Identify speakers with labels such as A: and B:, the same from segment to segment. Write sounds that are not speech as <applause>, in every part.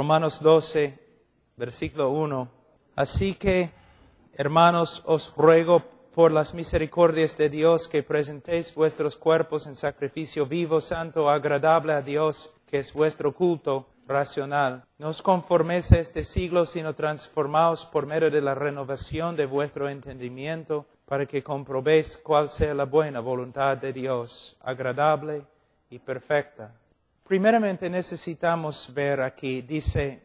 A: Romanos 12, versículo 1. Así que, hermanos, os ruego por las misericordias de Dios que presentéis vuestros cuerpos en sacrificio vivo, santo, agradable a Dios, que es vuestro culto racional. No os conforméis a este siglo, sino transformaos por medio de la renovación de vuestro entendimiento, para que comprobéis cuál sea la buena voluntad de Dios, agradable y perfecta. Primeramente necesitamos ver aquí, dice,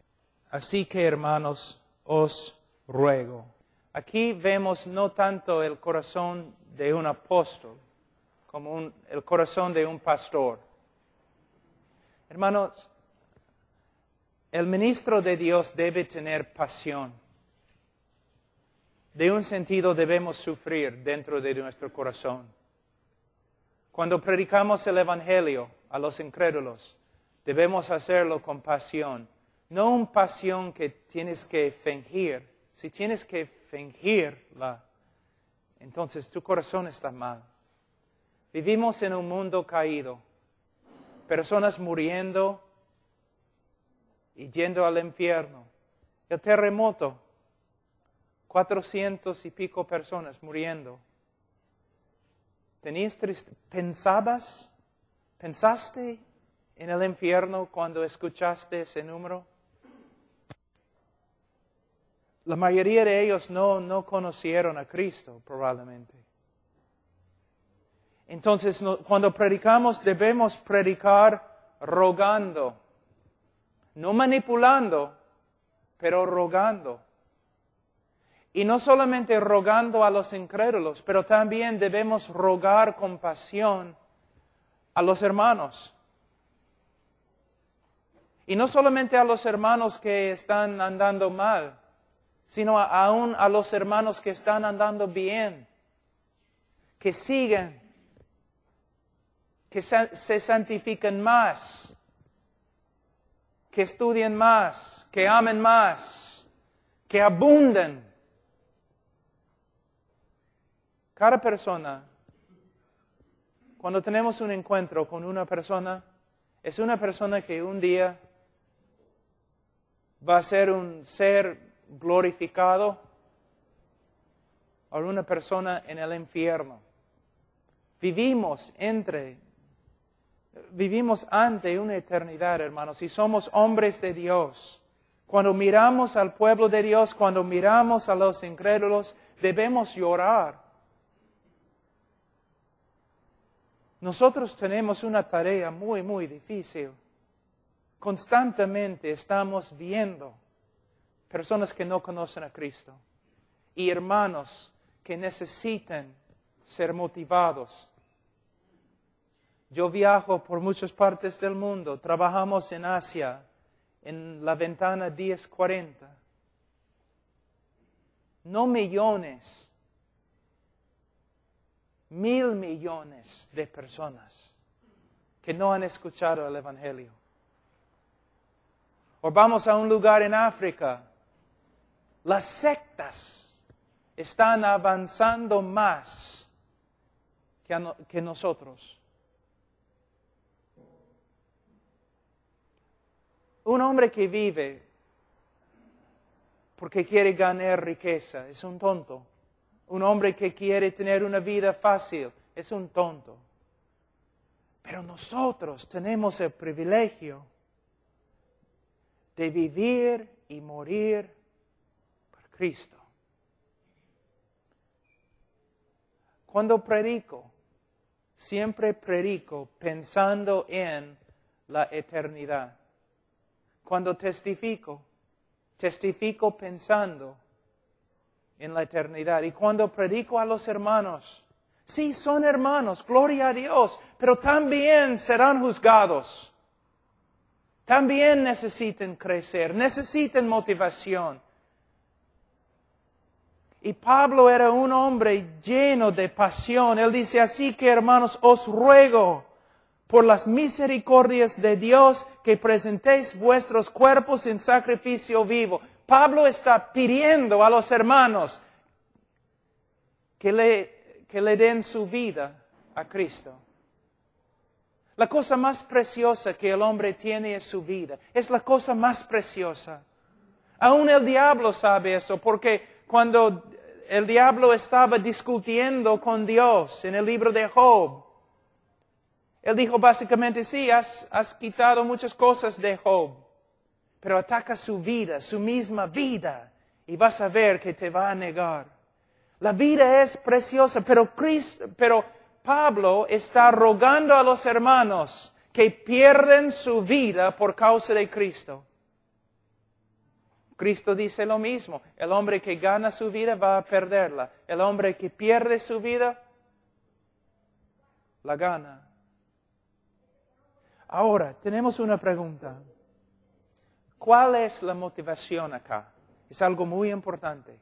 A: así que hermanos, os ruego. Aquí vemos no tanto el corazón de un apóstol como el corazón de un pastor. Hermanos, el ministro de Dios debe tener pasión. De un sentido debemos sufrir dentro de nuestro corazón. Cuando predicamos el Evangelio, a los incrédulos. Debemos hacerlo con pasión, no una pasión que tienes que fingir. Si tienes que fingirla, entonces tu corazón está mal. Vivimos en un mundo caído, personas muriendo y yendo al infierno. El terremoto, cuatrocientos y pico personas muriendo. ¿Tenías ¿Pensabas ¿Pensaste en el infierno cuando escuchaste ese número? La mayoría de ellos no, no conocieron a Cristo, probablemente. Entonces, cuando predicamos, debemos predicar rogando, no manipulando, pero rogando. Y no solamente rogando a los incrédulos, pero también debemos rogar con pasión a los hermanos. Y no solamente a los hermanos que están andando mal, sino aún a los hermanos que están andando bien, que siguen, que se santifiquen más, que estudien más, que amen más, que abunden. Cada persona cuando tenemos un encuentro con una persona, es una persona que un día va a ser un ser glorificado o una persona en el infierno. Vivimos entre, vivimos ante una eternidad, hermanos, y somos hombres de Dios. Cuando miramos al pueblo de Dios, cuando miramos a los incrédulos, debemos llorar Nosotros tenemos una tarea muy, muy difícil. Constantemente estamos viendo personas que no conocen a Cristo y hermanos que necesitan ser motivados. Yo viajo por muchas partes del mundo, trabajamos en Asia, en la ventana 1040. No millones mil millones de personas que no han escuchado el Evangelio. O vamos a un lugar en África. Las sectas están avanzando más que, que nosotros. Un hombre que vive porque quiere ganar riqueza es un tonto. Un hombre que quiere tener una vida fácil es un tonto. Pero nosotros tenemos el privilegio de vivir y morir por Cristo. Cuando predico, siempre predico pensando en la eternidad. Cuando testifico, testifico pensando en la eternidad. Y cuando predico a los hermanos, sí son hermanos, gloria a Dios, pero también serán juzgados. También necesitan crecer, necesitan motivación. Y Pablo era un hombre lleno de pasión. Él dice, así que hermanos, os ruego por las misericordias de Dios que presentéis vuestros cuerpos en sacrificio vivo. Pablo está pidiendo a los hermanos que le, que le den su vida a Cristo. La cosa más preciosa que el hombre tiene es su vida. Es la cosa más preciosa. Aún el diablo sabe eso, porque cuando el diablo estaba discutiendo con Dios en el libro de Job, él dijo básicamente, sí, has, has quitado muchas cosas de Job pero ataca su vida, su misma vida, y vas a ver que te va a negar. La vida es preciosa, pero, Cristo, pero Pablo está rogando a los hermanos que pierden su vida por causa de Cristo. Cristo dice lo mismo, el hombre que gana su vida va a perderla, el hombre que pierde su vida la gana. Ahora, tenemos una pregunta. ¿Cuál es la motivación acá? Es algo muy importante.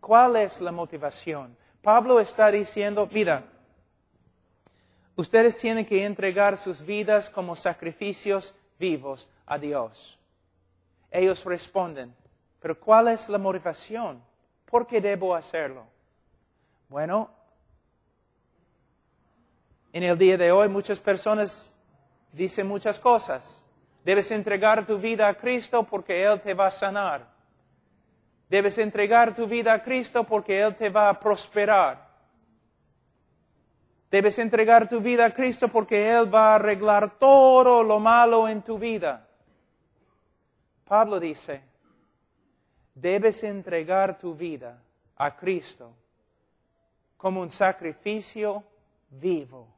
A: ¿Cuál es la motivación? Pablo está diciendo, mira, ustedes tienen que entregar sus vidas como sacrificios vivos a Dios. Ellos responden, pero ¿cuál es la motivación? ¿Por qué debo hacerlo? Bueno, en el día de hoy muchas personas dicen muchas cosas. Debes entregar tu vida a Cristo porque Él te va a sanar. Debes entregar tu vida a Cristo porque Él te va a prosperar. Debes entregar tu vida a Cristo porque Él va a arreglar todo lo malo en tu vida. Pablo dice, debes entregar tu vida a Cristo como un sacrificio vivo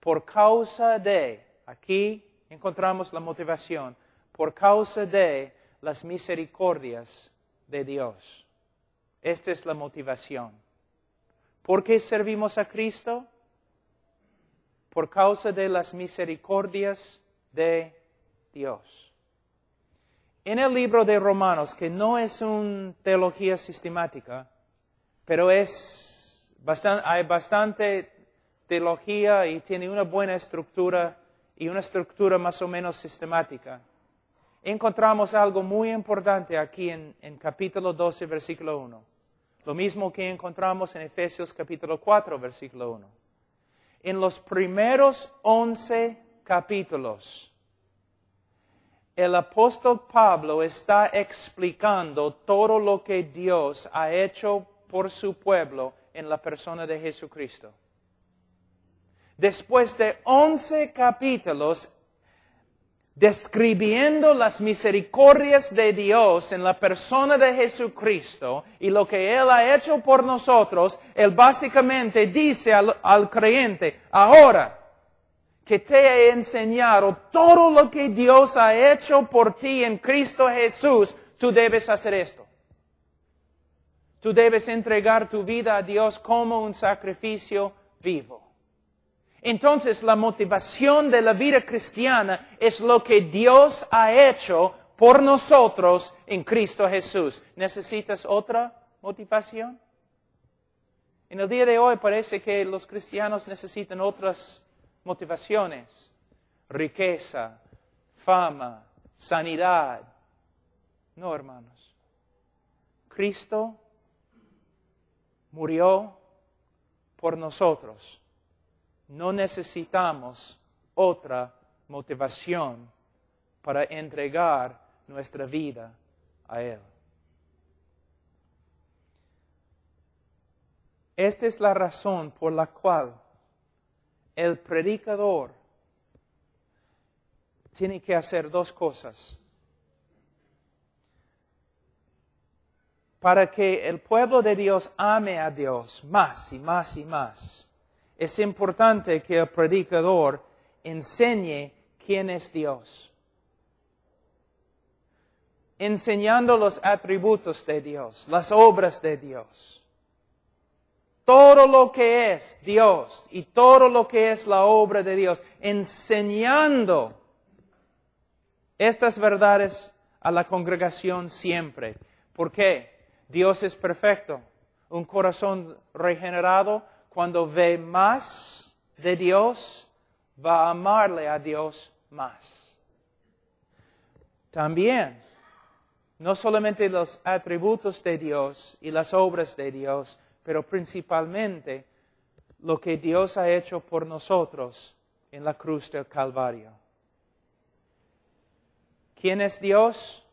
A: por causa de, aquí encontramos la motivación por causa de las misericordias de Dios. Esta es la motivación. ¿Por qué servimos a Cristo? Por causa de las misericordias de Dios. En el libro de Romanos, que no es una teología sistemática, pero es hay bastante teología y tiene una buena estructura y una estructura más o menos sistemática, encontramos algo muy importante aquí en, capítulo 12, versículo 1. Lo mismo que encontramos en Efesios capítulo 4, versículo 1. En los primeros 11 capítulos, el apóstol Pablo está explicando todo lo que Dios ha hecho por su pueblo en la persona de Jesucristo después de 11 capítulos describiendo las misericordias de Dios en la persona de Jesucristo y lo que Él ha hecho por nosotros, Él básicamente dice al, al creyente, ahora que te he enseñado todo lo que Dios ha hecho por ti en Cristo Jesús, tú debes hacer esto. Tú debes entregar tu vida a Dios como un sacrificio vivo. Entonces la motivación de la vida cristiana es lo que Dios ha hecho por nosotros en Cristo Jesús. ¿Necesitas otra motivación? En el día de hoy parece que los cristianos necesitan otras motivaciones. Riqueza, fama, sanidad. No, hermanos. Cristo murió por nosotros no necesitamos otra motivación para entregar nuestra vida a Él. Esta es la razón por la cual el predicador tiene que hacer dos cosas. Para que el pueblo de Dios ame a Dios más y más y más es importante que el predicador enseñe quién es Dios. Enseñando los atributos de Dios, las obras de Dios. Todo lo que es Dios y todo lo que es la obra de Dios. Enseñando estas verdades a la congregación siempre. ¿Por qué? Dios es perfecto. Un corazón regenerado cuando ve más de Dios, va a amarle a Dios más. También, no solamente los atributos de Dios y las obras de Dios, pero principalmente lo que Dios ha hecho por nosotros en la cruz del Calvario. ¿Quién es Dios?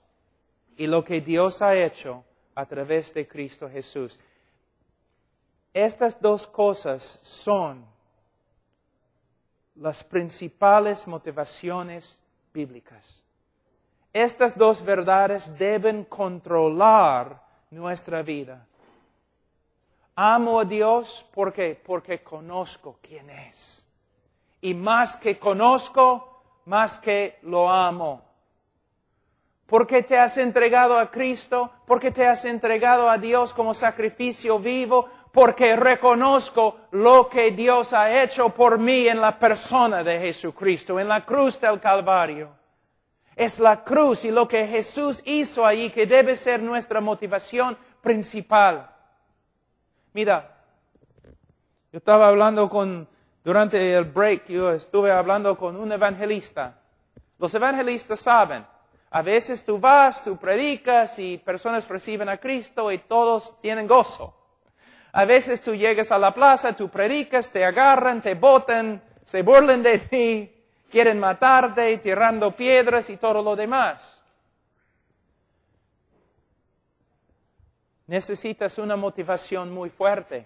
A: Y lo que Dios ha hecho a través de Cristo Jesús. Estas dos cosas son las principales motivaciones bíblicas. Estas dos verdades deben controlar nuestra vida. Amo a Dios porque porque conozco quién es. Y más que conozco, más que lo amo. Porque te has entregado a Cristo, porque te has entregado a Dios como sacrificio vivo, porque reconozco lo que Dios ha hecho por mí en la persona de Jesucristo, en la cruz del Calvario. Es la cruz y lo que Jesús hizo allí que debe ser nuestra motivación principal. Mira, yo estaba hablando con, durante el break, yo estuve hablando con un evangelista. Los evangelistas saben, a veces tú vas, tú predicas y personas reciben a Cristo y todos tienen gozo. A veces tú llegas a la plaza, tú predicas, te agarran, te botan, se burlan de ti, quieren matarte, tirando piedras y todo lo demás. Necesitas una motivación muy fuerte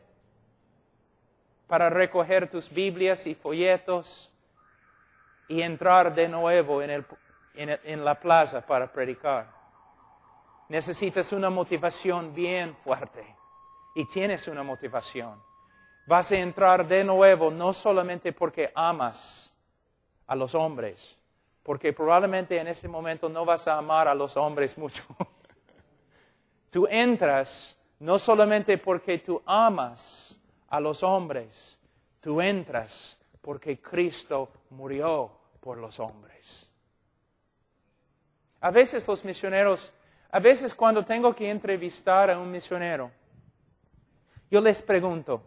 A: para recoger tus Biblias y folletos y entrar de nuevo en la plaza para predicar. Necesitas una motivación bien fuerte y tienes una motivación. Vas a entrar de nuevo no solamente porque amas a los hombres, porque probablemente en ese momento no vas a amar a los hombres mucho. <laughs> tú entras no solamente porque tú amas a los hombres, tú entras porque Cristo murió por los hombres. A veces los misioneros, a veces cuando tengo que entrevistar a un misionero, yo les pregunto,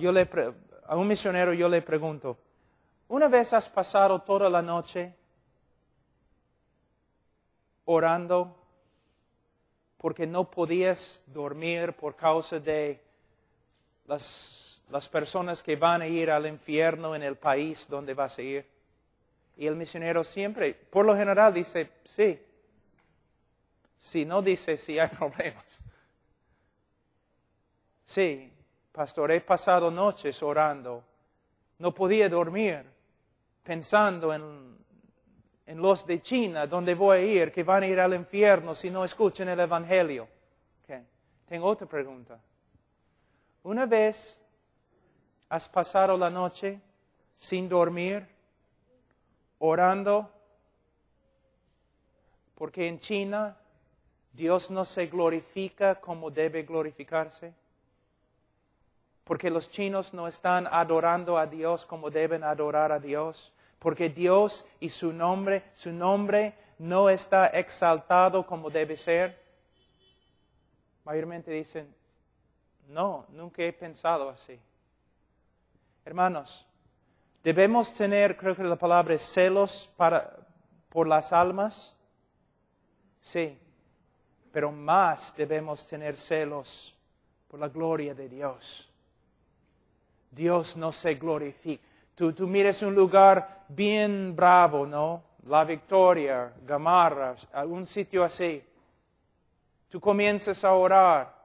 A: yo le a un misionero yo le pregunto, ¿una vez has pasado toda la noche orando porque no podías dormir por causa de las, las personas que van a ir al infierno en el país donde vas a ir? Y el misionero siempre, por lo general, dice, sí. Si no dice, sí hay <laughs> problemas. Sí, pastor, he pasado noches orando. No podía dormir pensando en, los de China, donde voy a ir, que van a ir al infierno si no escuchan el Evangelio. Tengo otra pregunta. Una vez has pasado la noche sin dormir, orando, porque en China Dios no se glorifica como debe glorificarse porque los chinos no están adorando a Dios como deben adorar a Dios, porque Dios y su nombre, su nombre no está exaltado como debe ser. Mayormente dicen, no, nunca he pensado así. Hermanos, debemos tener, creo que la palabra es celos por las almas. Sí, pero más debemos tener celos por la gloria de Dios. Dios no se glorifica. Tú, tú mires un lugar bien bravo, ¿no? La Victoria, Gamarra, un sitio así. Tú comienzas a orar.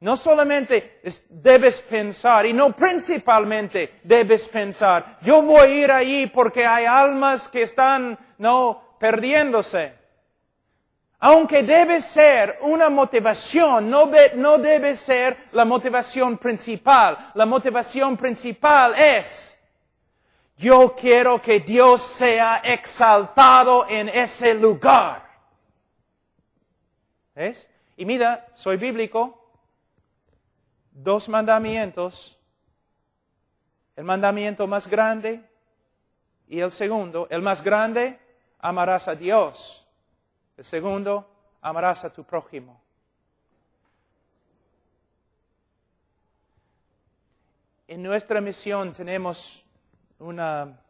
A: No solamente debes pensar, y no principalmente debes pensar, yo voy a ir ahí porque hay almas que están, no, perdiéndose. Aunque debe ser una motivación, no, debe ser la motivación principal. La motivación principal es yo quiero que Dios sea exaltado en ese lugar. ¿Ves? Y mira, soy bíblico. Dos mandamientos. El mandamiento más grande y el segundo. El más grande, amarás a Dios. El segundo, amarás a tu prójimo. En nuestra misión tenemos una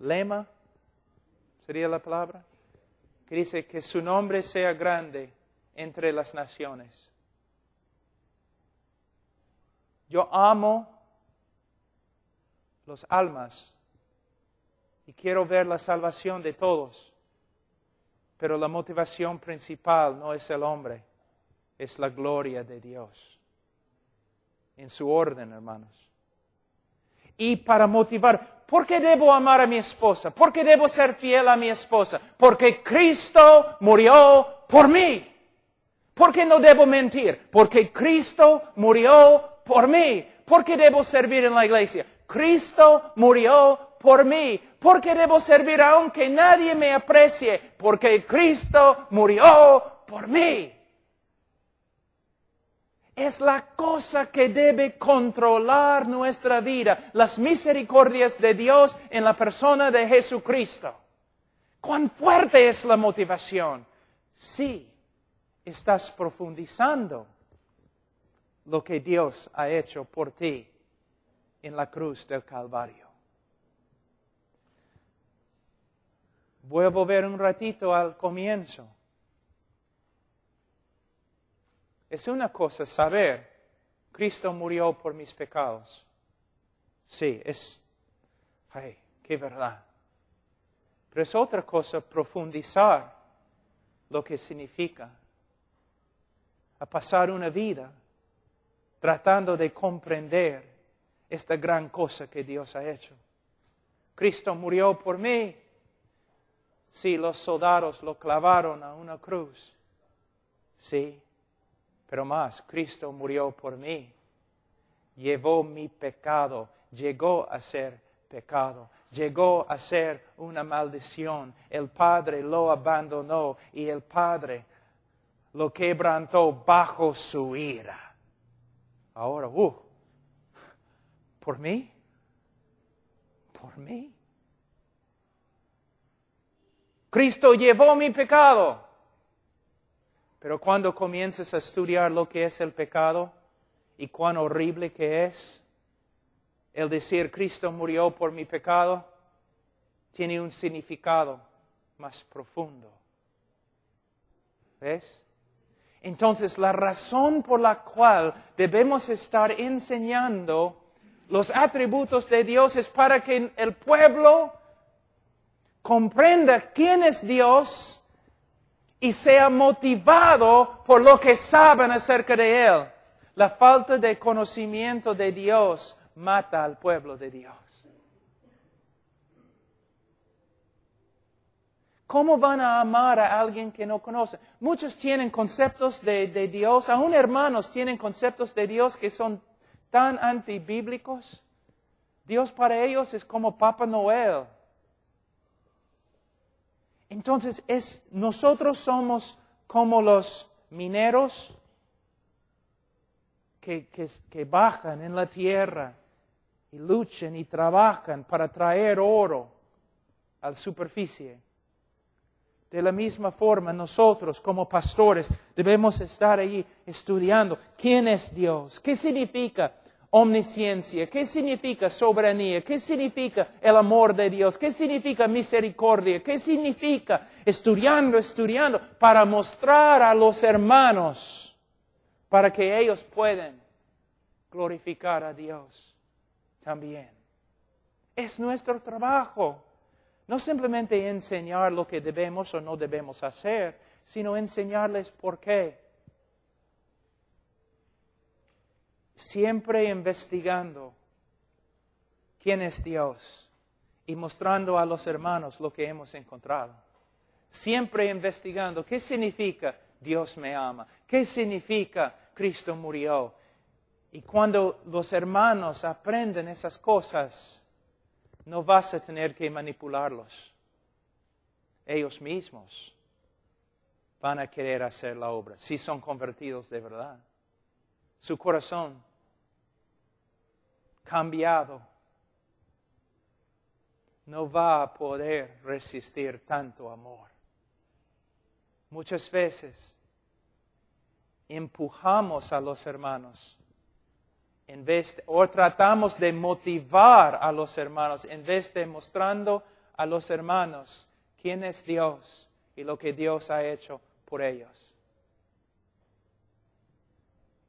A: lema, sería la palabra, que dice que su nombre sea grande entre las naciones. Yo amo los almas y quiero ver la salvación de todos. Pero la motivación principal no es el hombre, es la gloria de Dios. En su orden, hermanos. Y para motivar, ¿por qué debo amar a mi esposa? ¿Por qué debo ser fiel a mi esposa? Porque Cristo murió por mí. ¿Por qué no debo mentir? Porque Cristo murió por mí. ¿Por qué debo servir en la iglesia? Cristo murió por mí qué debo servir aunque nadie me aprecie, porque Cristo murió por mí. Es la cosa que debe controlar nuestra vida, las misericordias de Dios en la persona de Jesucristo. ¿Cuán fuerte es la motivación? Sí, estás profundizando lo que Dios ha hecho por ti en la cruz del Calvario. Voy a volver un ratito al comienzo. Es una cosa saber, Cristo murió por mis pecados. Sí, es, ay, qué verdad. Pero es otra cosa profundizar lo que significa. A pasar una vida tratando de comprender esta gran cosa que Dios ha hecho. Cristo murió por mí, Sí, los soldados lo clavaron a una cruz. Sí, pero más, Cristo murió por mí. Llevó mi pecado, llegó a ser pecado, llegó a ser una maldición. El Padre lo abandonó y el Padre lo quebrantó bajo su ira. Ahora, uh, ¿por mí? ¿Por mí? Cristo llevó mi pecado. Pero cuando comiences a estudiar lo que es el pecado y cuán horrible que es, el decir Cristo murió por mi pecado tiene un significado más profundo. ¿Ves? Entonces, la razón por la cual debemos estar enseñando los atributos de Dios es para que el pueblo comprenda quién es Dios y sea motivado por lo que saben acerca de Él. La falta de conocimiento de Dios mata al pueblo de Dios. ¿Cómo van a amar a alguien que no conoce? Muchos tienen conceptos de, Dios, aún hermanos tienen conceptos de Dios que son tan antibíblicos. Dios para ellos es como Papa Noel. Entonces, es, nosotros somos como los mineros que, bajan en la tierra y luchan y trabajan para traer oro a la superficie. De la misma forma, nosotros como pastores debemos estar allí estudiando quién es Dios, qué significa omnisciencia, qué significa soberanía, qué significa el amor de Dios, qué significa misericordia, qué significa estudiando, estudiando, para mostrar a los hermanos, para que ellos puedan glorificar a Dios también. Es nuestro trabajo. No simplemente enseñar lo que debemos o no debemos hacer, sino enseñarles por qué siempre investigando quién es Dios y mostrando a los hermanos lo que hemos encontrado. Siempre investigando qué significa Dios me ama, qué significa Cristo murió. Y cuando los hermanos aprenden esas cosas, no vas a tener que manipularlos. Ellos mismos van a querer hacer la obra, si son convertidos de verdad su corazón cambiado no va a poder resistir tanto amor. Muchas veces empujamos a los hermanos en vez o tratamos de motivar a los hermanos en vez de mostrando a los hermanos quién es Dios y lo que Dios ha hecho por ellos.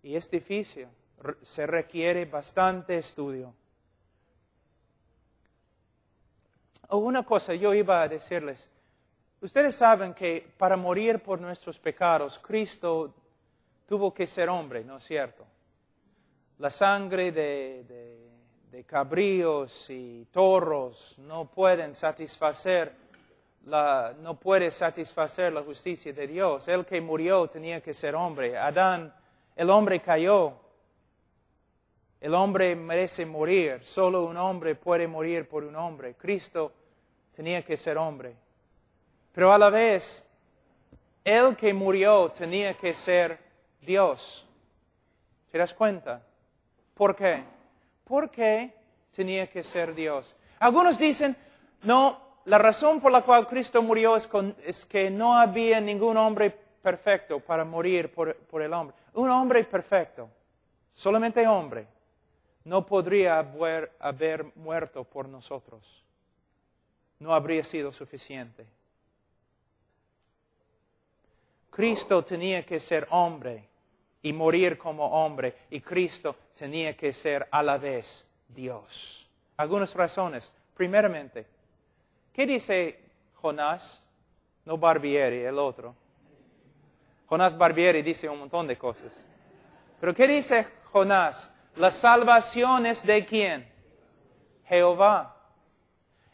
A: Y es difícil, se requiere bastante estudio. O una cosa yo iba a decirles, ustedes saben que para morir por nuestros pecados, Cristo tuvo que ser hombre, ¿no es cierto? La sangre de, de, cabríos y torros no pueden satisfacer la, no puede satisfacer la justicia de Dios. El que murió tenía que ser hombre. Adán el hombre cayó. El hombre merece morir. Solo un hombre puede morir por un hombre. Cristo tenía que ser hombre. Pero a la vez, el que murió tenía que ser Dios. ¿Te das cuenta? ¿Por qué? ¿Por qué tenía que ser Dios? Algunos dicen, no, la razón por la cual Cristo murió es, es que no había ningún hombre perfecto para morir por, el hombre. Un hombre perfecto, solamente hombre, no podría haber, haber muerto por nosotros. No habría sido suficiente. Cristo tenía que ser hombre y morir como hombre, y Cristo tenía que ser a la vez Dios. Algunas razones. Primeramente, ¿qué dice Jonás? No Barbieri, el otro. Jonás Barbieri dice un montón de cosas. Pero ¿qué dice Jonás? La salvación es de quién? Jehová.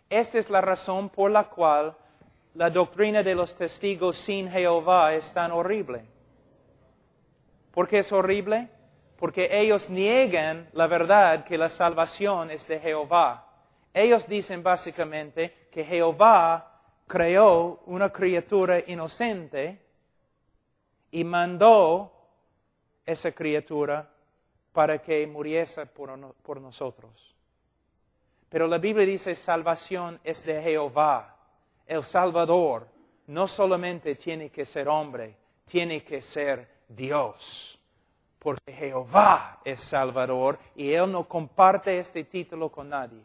A: Esta es la razón por la cual la doctrina de los testigos sin Jehová es tan horrible. ¿Por qué es horrible? Porque ellos niegan la verdad que la salvación es de Jehová. Ellos dicen básicamente que Jehová creó una criatura inocente y mandó esa criatura para que muriese por, nosotros. Pero la Biblia dice salvación es de Jehová, el Salvador. No solamente tiene que ser hombre, tiene que ser Dios, porque Jehová es Salvador y Él no comparte este título con nadie.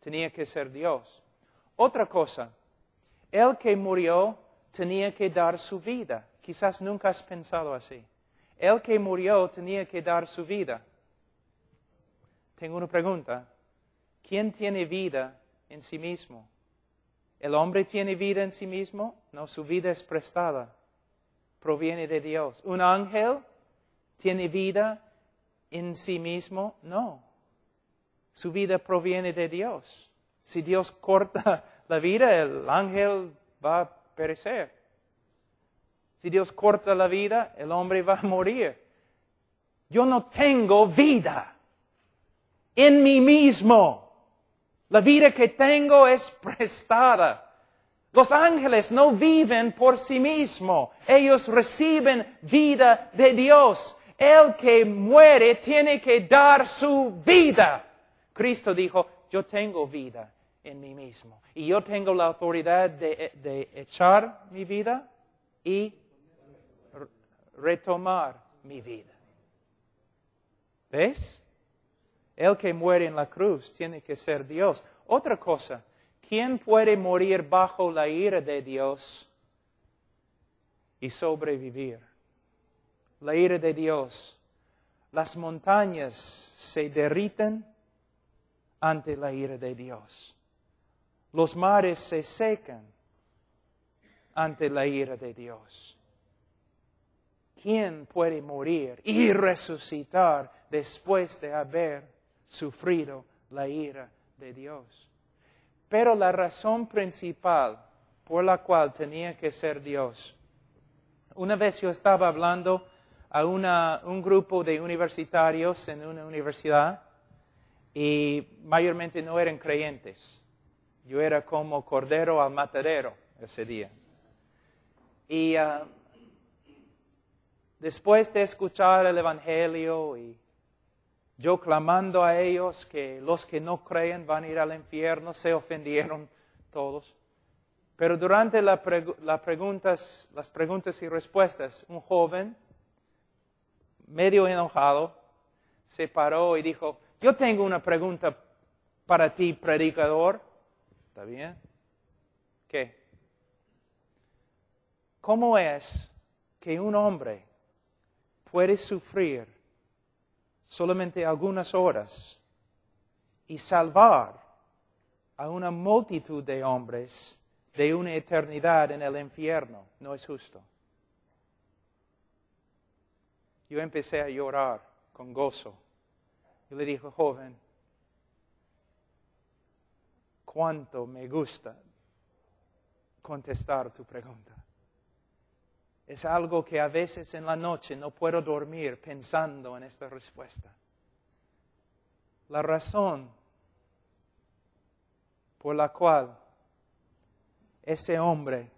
A: Tenía que ser Dios. Otra cosa, el que murió tenía que dar su vida. Quizás nunca has pensado así. El que murió tenía que dar su vida. Tengo una pregunta. ¿Quién tiene vida en sí mismo? ¿El hombre tiene vida en sí mismo? No, su vida es prestada. Proviene de Dios. ¿Un ángel tiene vida en sí mismo? No. Su vida proviene de Dios. Si Dios corta <laughs> la vida, el ángel va a perecer. Si Dios corta la vida, el hombre va a morir. Yo no tengo vida en mí mismo. La vida que tengo es prestada. Los ángeles no viven por sí mismos. Ellos reciben vida de Dios. El que muere tiene que dar su vida. Cristo dijo, yo tengo vida en mí mismo. Y yo tengo la autoridad de, de echar mi vida y retomar mi vida. ¿Ves? El que muere en la cruz tiene que ser Dios. Otra cosa, ¿quién puede morir bajo la ira de Dios y sobrevivir? La ira de Dios. Las montañas se derriten ante la ira de Dios. Los mares se secan ante la ira de Dios. ¿quién puede morir y resucitar después de haber sufrido la ira de Dios? Pero la razón principal por la cual tenía que ser Dios. Una vez yo estaba hablando a un grupo de universitarios en una universidad y mayormente no eran creyentes. Yo era como cordero al matadero ese día. Y ah, después de escuchar el Evangelio y yo clamando a ellos que los que no creen van a ir al infierno, se ofendieron todos. Pero durante las preguntas y respuestas, un joven, medio enojado, se paró y dijo, yo tengo una pregunta para ti, predicador. ¿Está bien? ¿Qué? ¿Cómo es que un hombre puedes sufrir solamente algunas horas y salvar a una multitud de hombres de una eternidad en el infierno. No es justo. Yo empecé a llorar con gozo. Y le dije, joven, cuánto me gusta contestar tu pregunta. Es algo que a veces en la noche no puedo dormir pensando en esta respuesta. La razón por la cual ese hombre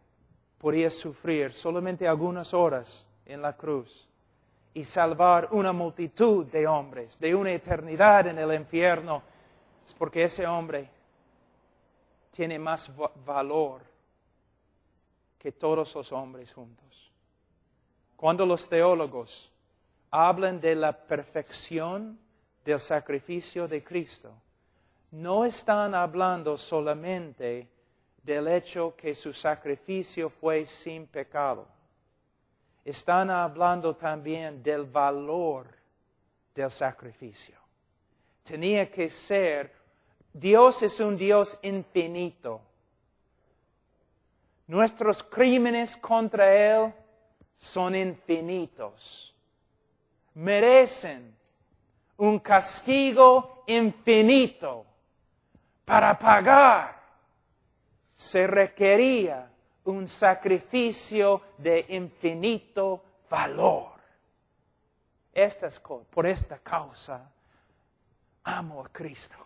A: podía sufrir solamente algunas horas en la cruz y salvar una multitud de hombres de una eternidad en el infierno, es porque ese hombre tiene más valor que todos los hombres juntos cuando los teólogos hablan de la perfección del sacrificio de Cristo, no están hablando solamente del hecho que su sacrificio fue sin pecado. Están hablando también del valor del sacrificio. Tenía que ser, Dios es un Dios infinito. Nuestros crímenes contra Él son infinitos. Merecen un castigo infinito para pagar. Se requería un sacrificio de infinito valor. por esta causa amo a Cristo.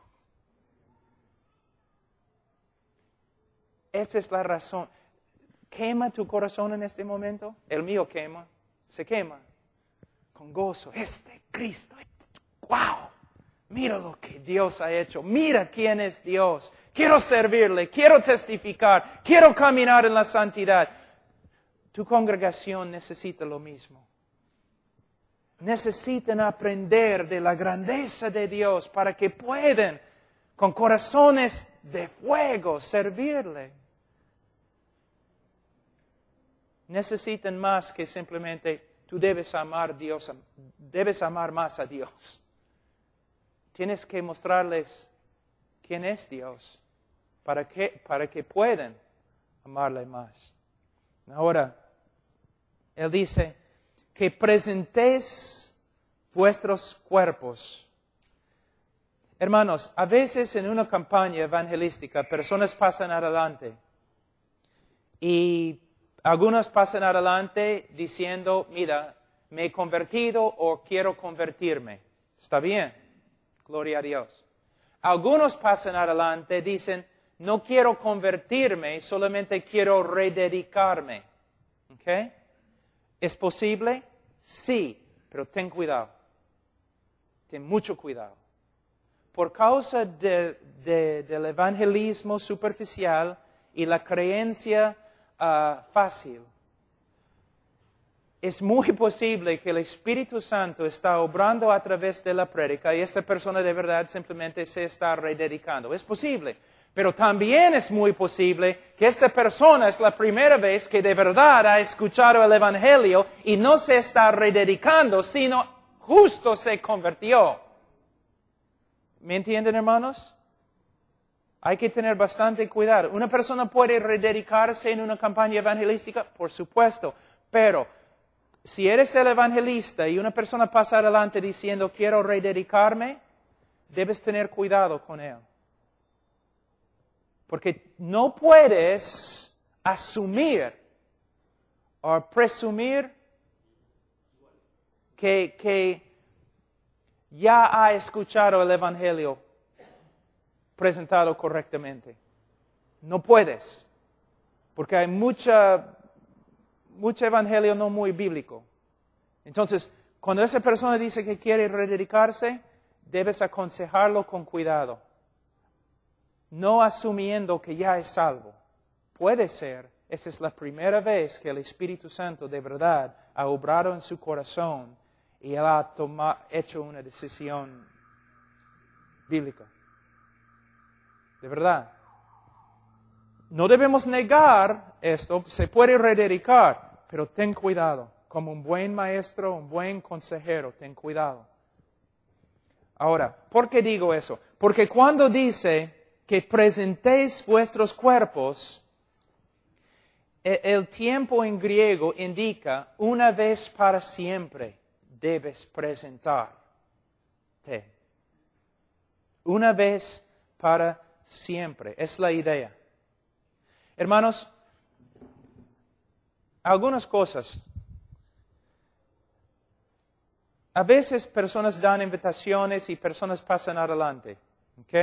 A: Esta es la razón. ¿Quema tu corazón en este momento? El mío quema, se quema. Con gozo, este Cristo, este, wow, mira lo que Dios ha hecho, mira quién es Dios. Quiero servirle, quiero testificar, quiero caminar en la santidad. Tu congregación necesita lo mismo. Necesitan aprender de la grandeza de Dios para que puedan, con corazones de fuego, servirle necesitan más que simplemente tú debes amar, a Dios, debes amar más a Dios. Tienes que mostrarles quién es Dios para que, para que puedan amarle más. Ahora, Él dice, que presentéis vuestros cuerpos. Hermanos, a veces en una campaña evangelística personas pasan adelante y algunos pasan adelante diciendo, mira, me he convertido o quiero convertirme. Está bien. Gloria a Dios. Algunos pasan adelante dicen, no quiero convertirme, solamente quiero rededicarme. ¿Ok? ¿Es posible? Sí, pero ten cuidado. Ten mucho cuidado. Por causa del evangelismo superficial y la creencia Ah, fácil. Es muy <laughs> posible que el Espíritu Santo está obrando a través de la prédica y esta persona de verdad simplemente se está rededicando. Es posible. Pero también es muy posible que esta persona es la primera vez que de verdad ha escuchado el Evangelio y no se está rededicando, sino justo se convirtió. ¿Me entienden, hermanos? Hay que tener bastante cuidado. Una persona puede rededicarse en una campaña evangelística, por supuesto, pero si eres el evangelista y una persona pasa adelante diciendo quiero rededicarme, debes tener cuidado con él. Porque no puedes asumir o presumir que, que ya ha escuchado el Evangelio presentado correctamente. No puedes, porque hay mucha, mucho evangelio no muy bíblico. Entonces, cuando esa persona dice que quiere rededicarse, debes aconsejarlo con cuidado, no asumiendo que ya es salvo. Puede ser, Esa es la primera vez que el Espíritu Santo de verdad ha obrado en su corazón y ha tomado, hecho una decisión bíblica de verdad. No debemos negar esto, se puede rededicar, pero ten cuidado. Como un buen maestro, un buen consejero, ten cuidado. Ahora, ¿por qué digo eso? Porque cuando dice que presentéis vuestros cuerpos, e, el tiempo en griego indica una vez para siempre debes presentarte. Una vez para siempre siempre. Es la idea. Hermanos, algunas cosas. A veces personas dan invitaciones y personas pasan adelante. ¿Ok?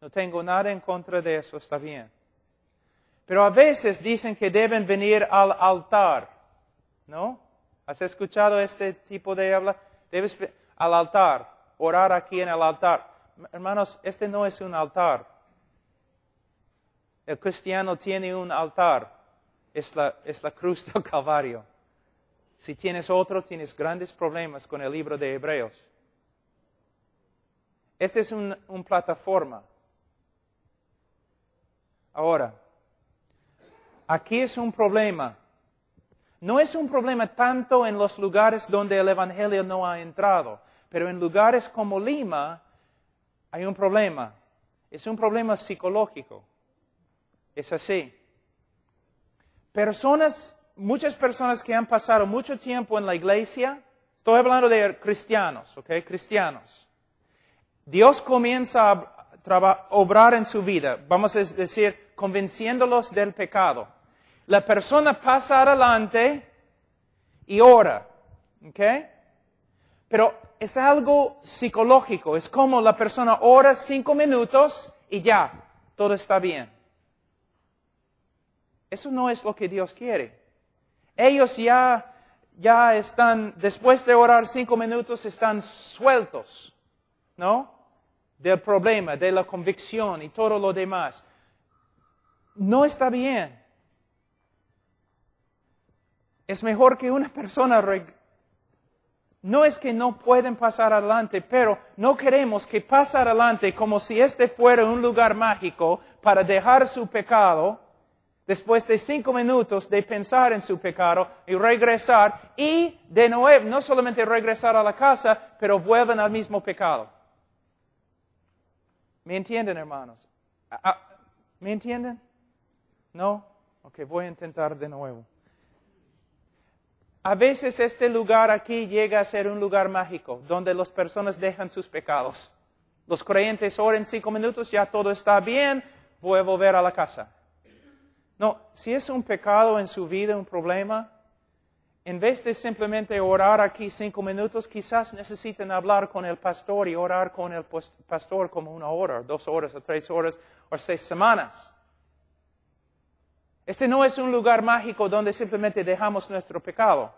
A: No tengo nada en contra de eso, está bien. Pero a veces dicen que deben venir al altar. ¿No? ¿Has escuchado este tipo de habla? Debes al altar, orar aquí en el altar. Hermanos, este no es un altar. El cristiano tiene un altar, es la, cruz del <laughs> Calvario. Si tienes otro, tienes grandes problemas con el libro de Hebreos. Esta es una plataforma. Ahora, aquí es un problema. No es un problema tanto en los lugares donde el Evangelio no ha entrado, pero en lugares como Lima hay un problema. Es un problema psicológico. Es así. Personas, muchas personas que han pasado mucho tiempo en la iglesia, estoy hablando de cristianos, ¿ok? Cristianos. Dios comienza a obrar en su vida, vamos a decir, convenciéndolos del pecado. La persona pasa adelante y ora, ¿ok? Pero es algo psicológico, es como la persona ora cinco minutos y ya, todo está bien. Eso no es lo que Dios quiere. Ellos ya, ya están, después de orar cinco minutos, están sueltos, ¿no? Del problema, de la convicción y todo lo demás. No está bien. Es mejor que una persona no es que no pueden pasar adelante, pero no queremos que pasar adelante como si este fuera un lugar mágico para dejar su pecado después de cinco minutos de pensar en su pecado y regresar y de nuevo, no solamente regresar a la casa, pero vuelven al mismo pecado. ¿Me entienden, hermanos? Ah, ah, ¿Me entienden? ¿No? Ok, voy a intentar de nuevo. A veces este lugar aquí llega a ser un lugar mágico, donde las personas dejan sus pecados. Los creyentes oran cinco minutos, ya todo está bien, voy a volver a la casa. No, si es un pecado en su vida, un problema, en vez de simplemente orar aquí cinco minutos, quizás necesiten hablar con el pastor y orar con el pastor como una hora, dos horas, o tres horas, o seis semanas. Este no es un lugar mágico donde simplemente dejamos nuestro pecado.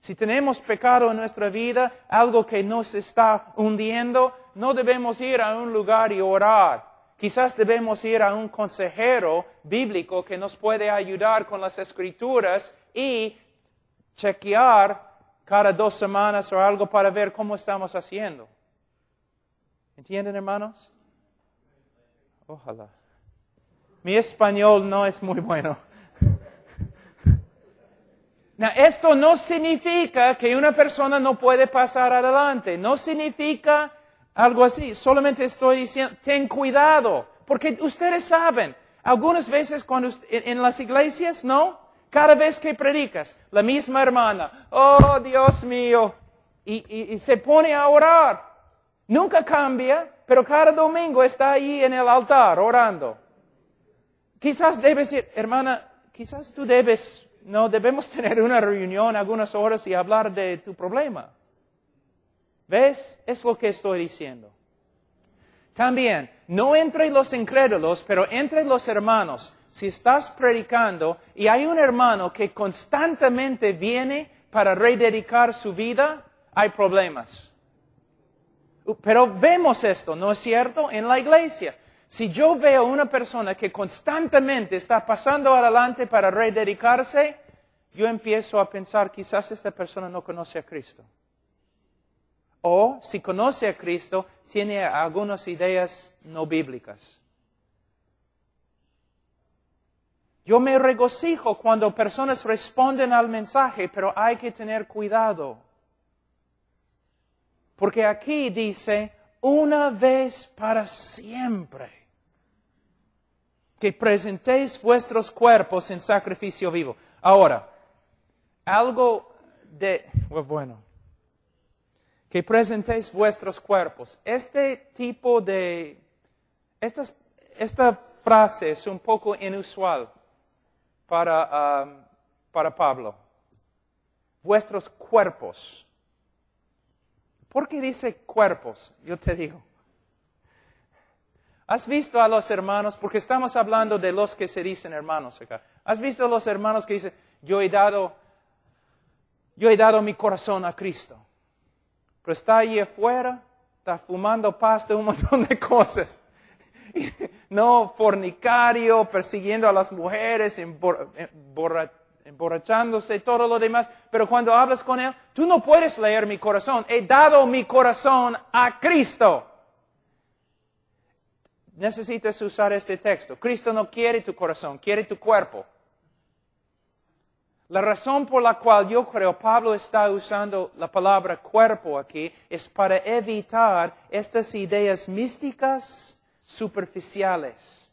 A: Si tenemos pecado en nuestra vida, algo que nos está hundiendo, no debemos ir a un lugar y orar Quizás debemos ir a un consejero bíblico que nos puede ayudar con las escrituras y chequear cada dos semanas o algo para ver cómo estamos haciendo. ¿Entienden, hermanos? Ojalá. Mi español no es muy bueno. <laughs> esto no significa que una persona no puede pasar adelante. No significa algo así. Solamente estoy diciendo, ten cuidado, porque ustedes saben, algunas veces cuando en las iglesias, ¿no? Cada vez que predicas, la misma hermana, oh Dios mío, y, se pone a orar. Nunca cambia, pero cada domingo está ahí en el altar orando. Quizás debes ir, hermana, quizás tú debes, no, debemos <laughs> tener una reunión algunas horas y hablar de tu problema. ¿Ves? Es lo que estoy diciendo. También, no entre los incrédulos, pero entre los hermanos. Si estás predicando y hay un hermano que constantemente viene para rededicar su vida, hay problemas. Pero vemos esto, ¿no es cierto?, en la iglesia. Si yo veo una persona que constantemente está pasando adelante para rededicarse, yo empiezo a pensar, quizás esta persona no conoce a Cristo. O si conoce a Cristo, tiene algunas ideas no bíblicas. Yo me regocijo cuando personas responden al mensaje, pero hay que tener cuidado. Porque aquí dice, una vez para siempre, que presentéis vuestros cuerpos en sacrificio vivo. Ahora, algo de, bueno, que presentéis vuestros cuerpos. Este tipo de... Esta, esta frase es un poco inusual para, um, para Pablo. Vuestros cuerpos. ¿Por qué dice cuerpos? Yo te digo. ¿Has visto a los hermanos? Porque estamos hablando de los que se dicen hermanos acá. ¿Has visto a los hermanos que dicen, yo he dado, yo he dado mi corazón a Cristo? pero está ahí afuera, está fumando pasta, un montón de cosas. <laughs> No fornicario, persiguiendo a las mujeres, emborrachándose, todo lo demás. Pero cuando hablas con él, tú no puedes leer mi corazón. He dado mi corazón a Cristo. Necesitas usar este texto. Cristo no quiere tu corazón, quiere tu cuerpo. La razón por la cual yo creo Pablo está usando la palabra cuerpo aquí es para evitar estas ideas místicas superficiales.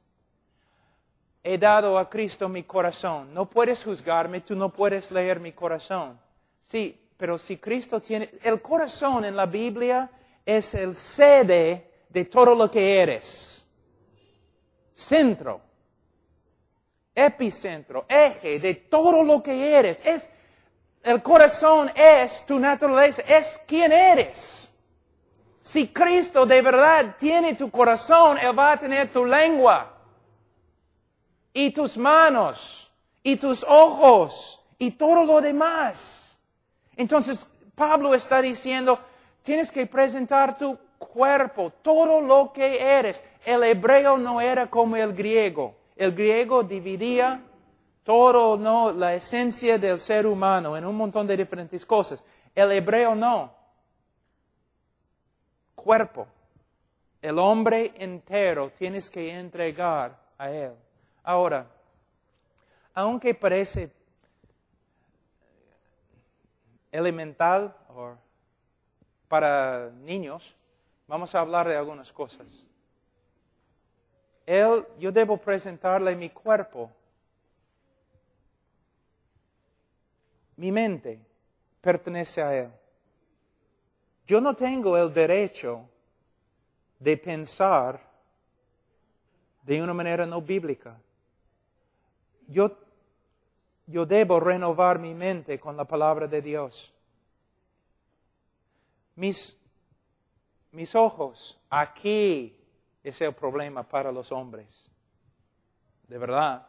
A: He dado a Cristo mi corazón. No puedes juzgarme, tú no puedes leer mi corazón. Sí, pero si Cristo tiene... El corazón en la Biblia es el sede de todo lo que eres. Centro epicentro, eje de todo lo que eres. Es el corazón es tu naturaleza, es quien eres. Si Cristo de verdad tiene tu corazón, Él va a tener tu lengua y tus manos y tus ojos y todo lo demás. Entonces Pablo está diciendo, tienes que presentar tu cuerpo, todo lo que eres. El hebreo no era como el griego el griego dividía todo o no la esencia del ser humano en un montón de diferentes cosas. El hebreo no. Cuerpo. El hombre entero tienes que entregar a él. Ahora, aunque parece elemental para niños, vamos a hablar de algunas cosas yo debo presentarle mi cuerpo, mi mente pertenece a Él. Yo no tengo el derecho de pensar de una manera no bíblica. Yo, debo renovar mi mente con la palabra de Dios. Mis, mis ojos aquí ese es el problema para los hombres. De verdad.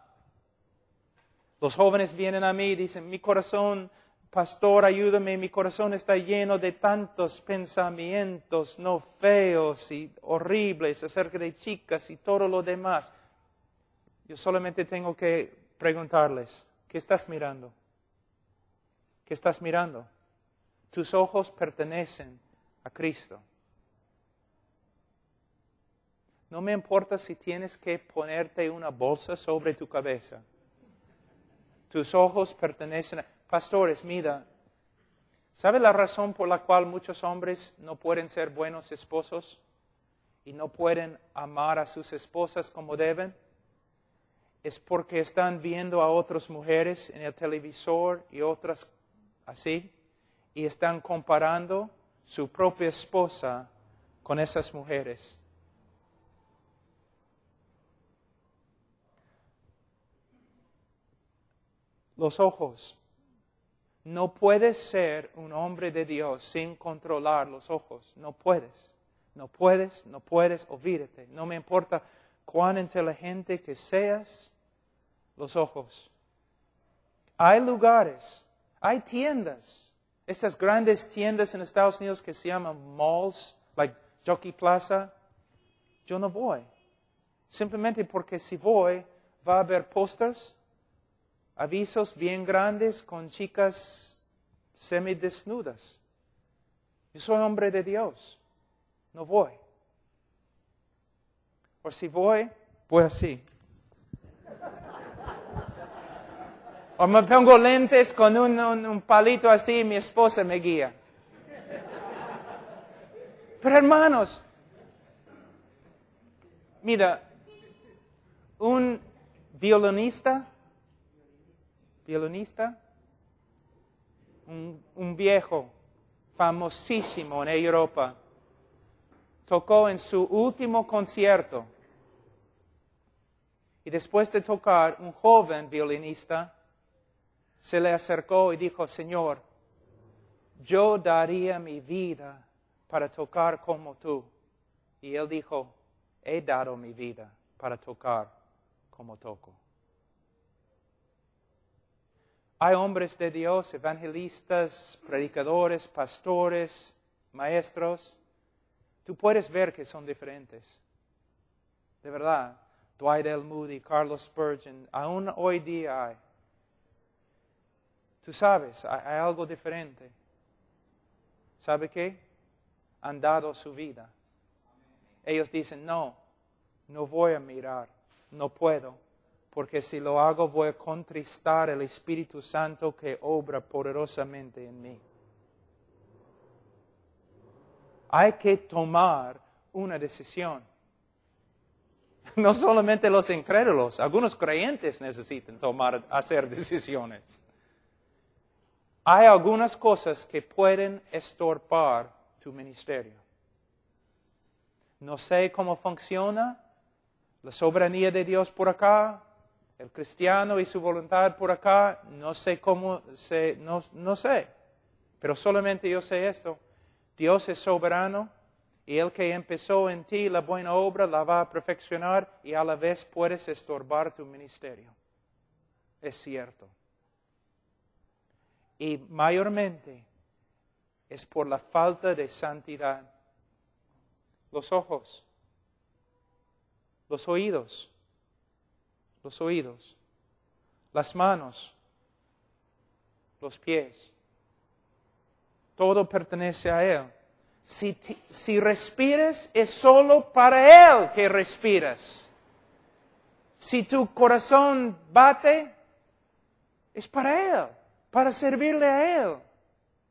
A: Los jóvenes vienen a mí y dicen, mi corazón, pastor, ayúdame, mi corazón está lleno de tantos pensamientos no feos y horribles acerca de chicas y todo lo demás. Yo solamente tengo que preguntarles, ¿qué estás mirando? ¿Qué estás mirando? Tus ojos pertenecen a Cristo. No me importa si tienes que ponerte una bolsa sobre tu cabeza. Tus ojos pertenecen a... Pastores, mira, ¿sabe la razón por la cual muchos hombres no pueden ser buenos esposos y no pueden amar a sus esposas como deben? Es porque están viendo a otras mujeres en el televisor y otras así y están comparando su propia esposa con esas mujeres los ojos. No puedes ser un hombre de Dios sin controlar los ojos. No puedes. No puedes, no puedes, olvídate. No me importa cuán inteligente que seas, los ojos. Hay lugares, hay tiendas, estas grandes tiendas en Estados Unidos que se llaman malls, like Jockey Plaza. Yo no voy. Simplemente porque si voy, va a haber posters avisos bien grandes con chicas semidesnudas. Yo soy hombre de Dios, no voy. O si voy, voy así. O me pongo lentes con un, palito así y mi esposa me guía. Pero hermanos, mira, un violinista ¿Violinista? un, un viejo famosísimo en Europa, tocó en su último concierto. Y después de tocar, un joven violinista se le acercó y dijo, Señor, yo daría mi vida para tocar como tú. Y él dijo, he dado mi vida para tocar como toco. Hay hombres de Dios, evangelistas, predicadores, pastores, maestros. Tú puedes ver que son diferentes. De verdad. Dwight L. Moody, Carlos Spurgeon, aún hoy día hay. Tú sabes, hay algo diferente. ¿Sabe qué? Han dado su vida. Ellos dicen, no, no voy a mirar, no puedo porque si lo hago voy a contristar el Espíritu Santo que obra poderosamente en mí. Hay que tomar una decisión. <laughs> No solamente los incrédulos, algunos creyentes necesitan tomar, hacer decisiones. Hay algunas cosas que pueden estorpar tu ministerio. No sé cómo funciona la soberanía de Dios por acá, el cristiano y su voluntad por acá, no sé cómo, se no, no sé, pero solamente yo sé esto, Dios es soberano y el que empezó en ti la buena obra la va a perfeccionar y a la vez puedes estorbar tu ministerio. Es cierto. Y mayormente es por la falta de santidad. Los ojos, los oídos, los oídos, las manos, los pies. Todo pertenece a Él. Si, si respires, es solo para Él que respiras. Si tu corazón bate, es para Él, para servirle a Él.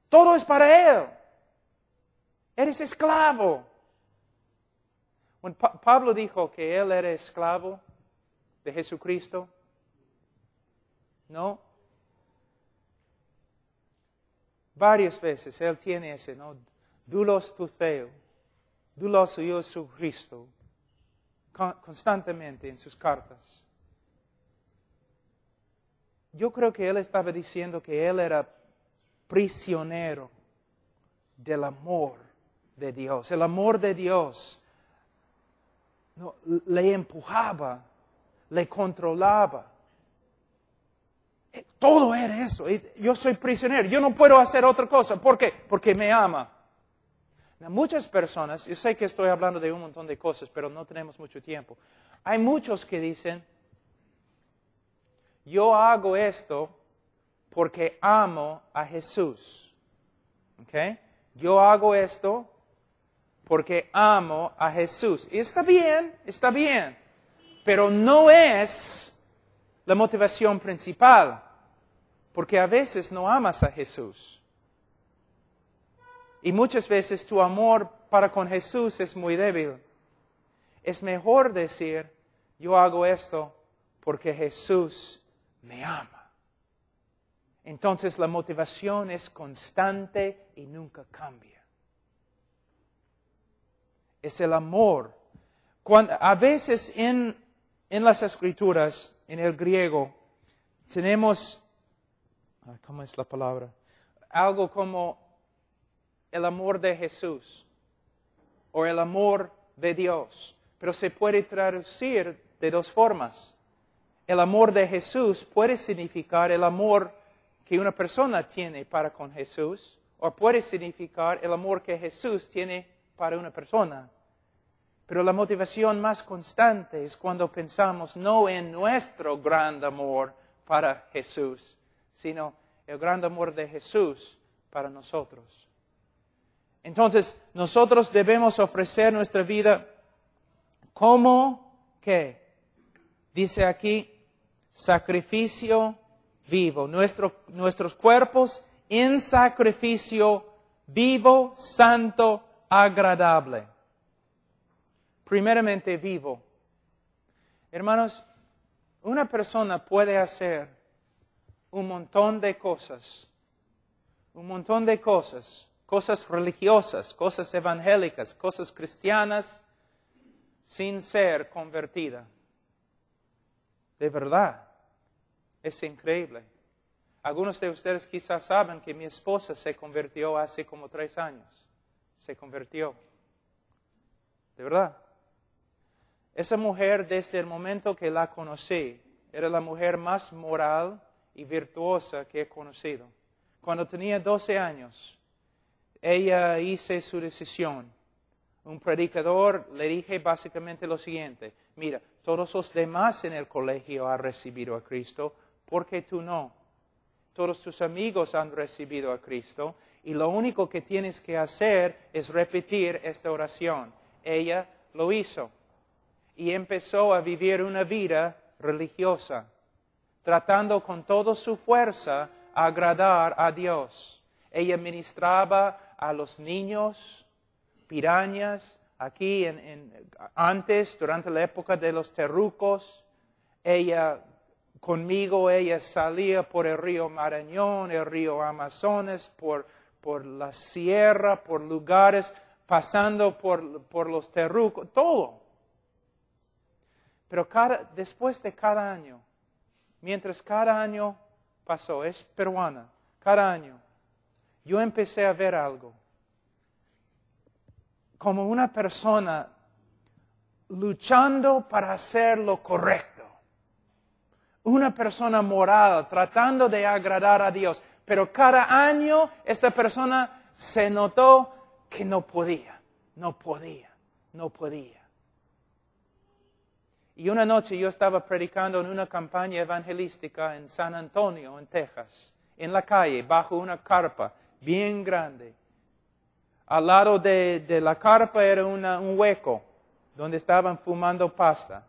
A: Todo es para Él. Eres esclavo. Cuando Pablo dijo que Él era esclavo, de Jesucristo? ¿No? Varias veces él tiene ese, ¿no? Dulos tu Theo, dulos yo oh su Cristo, constantemente en sus cartas. Yo creo que él estaba diciendo que él era prisionero del amor de Dios. El amor de Dios le empujaba le controlaba. Todo era eso. Yo soy prisionero, yo no puedo hacer otra cosa. ¿Por qué? Porque me ama. Muchas personas, yo sé que estoy hablando de un montón de cosas, pero no tenemos mucho tiempo. Hay muchos que dicen, yo hago esto porque amo a Jesús. ¿Okay? Yo hago esto porque amo a Jesús. Y está bien, está bien pero no es la motivación principal, porque a veces no amas a Jesús. Y muchas veces tu amor para con Jesús es muy débil. Es mejor decir, yo hago esto porque Jesús me ama. Entonces la motivación es constante y nunca cambia. Es el amor. a veces en en las escrituras, en el griego, tenemos, ¿cómo es la palabra? Algo como el amor de Jesús o el amor de Dios, pero se puede traducir de dos formas. El amor de Jesús puede significar el amor que una persona tiene para con Jesús o puede significar el amor que Jesús tiene para una persona. Pero la motivación más constante es cuando pensamos no en nuestro gran amor para Jesús, sino el gran amor de Jesús para nosotros. Entonces, nosotros debemos ofrecer nuestra vida como que, dice aquí, sacrificio vivo, nuestros cuerpos en sacrificio vivo, santo, agradable primeramente vivo. Hermanos, una persona puede hacer un montón de cosas, un montón de cosas, cosas religiosas, cosas evangélicas, cosas cristianas, sin ser convertida. De verdad, es increíble. Algunos de ustedes quizás saben que mi esposa se convirtió hace como tres años. Se convirtió. De verdad. Esa mujer, desde el momento que la conocí, era la mujer más moral y virtuosa que he conocido. Cuando tenía 12 años, ella hizo su decisión. Un predicador le dije básicamente lo siguiente, mira, todos los demás en el colegio han recibido a Cristo, ¿por qué tú no? Todos tus amigos han recibido a Cristo y lo único que tienes que hacer es repetir esta oración. Ella lo hizo y empezó a vivir una vida religiosa, tratando con toda su fuerza agradar a Dios. Ella ministraba a los niños, pirañas, aquí en, antes, durante la época de los terrucos, ella conmigo, ella salía por el río Marañón, el río Amazonas, por, la sierra, por lugares, pasando por los terrucos, todo. Pero después de cada año, mientras cada año pasó, es peruana, cada año, yo empecé a ver algo. Como una persona luchando para hacer lo correcto. Una persona moral, tratando de agradar a Dios. Pero cada año esta persona se notó que no podía, no podía, no podía. Y una noche yo estaba predicando en una campaña evangelística en San Antonio, en Texas, en la calle, bajo una carpa bien grande. Al lado de, la carpa era un hueco donde estaban fumando pasta.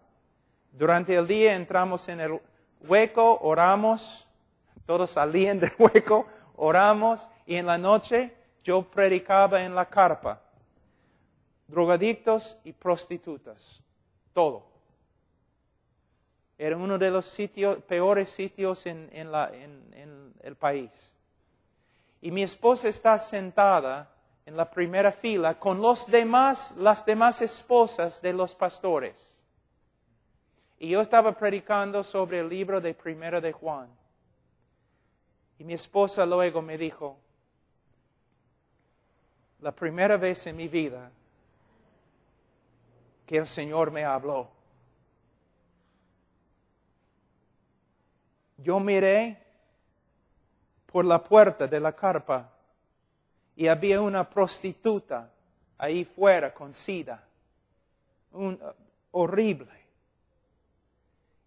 A: Durante el día entramos en el hueco, oramos, todos salían del hueco, oramos y en la noche yo predicaba en la carpa. Drogadictos y prostitutas, todo. Era uno de los peores sitios en, en el país. Y mi esposa está sentada en la primera fila con los demás, las demás esposas de los pastores. Y yo estaba predicando sobre el libro de Primera de Juan. Y mi esposa luego me dijo, la primera vez en mi vida que el Señor me habló. yo miré por la puerta de la carpa y había una prostituta ahí fuera con sida, un, uh, horrible.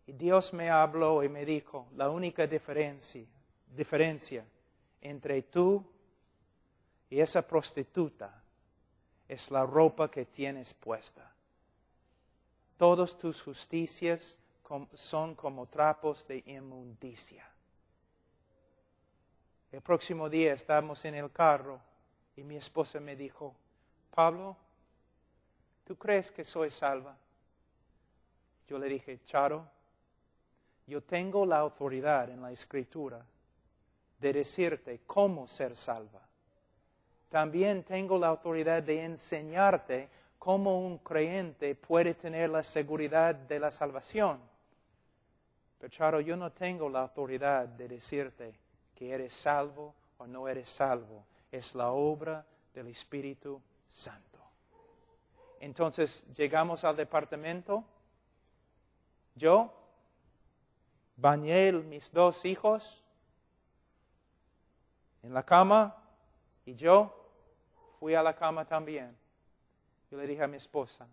A: Y Dios me habló y me dijo, la única diferencia, diferencia entre tú y esa prostituta es la ropa que tienes puesta. Todas tus justicias, son como trapos de inmundicia. El próximo día estábamos en el carro y mi esposa me dijo, Pablo, ¿tú crees que soy salva? Yo le dije, Charo, yo tengo la autoridad en la escritura de decirte cómo ser salva. También tengo la autoridad de enseñarte cómo un creyente puede tener la seguridad de la salvación. Pero Charo, yo no tengo la autoridad de decirte que eres salvo o no eres salvo. Es la obra del Espíritu Santo. Entonces llegamos al departamento. Yo bañé mis dos hijos en la cama y yo fui a la cama también. Yo le dije a mi esposa,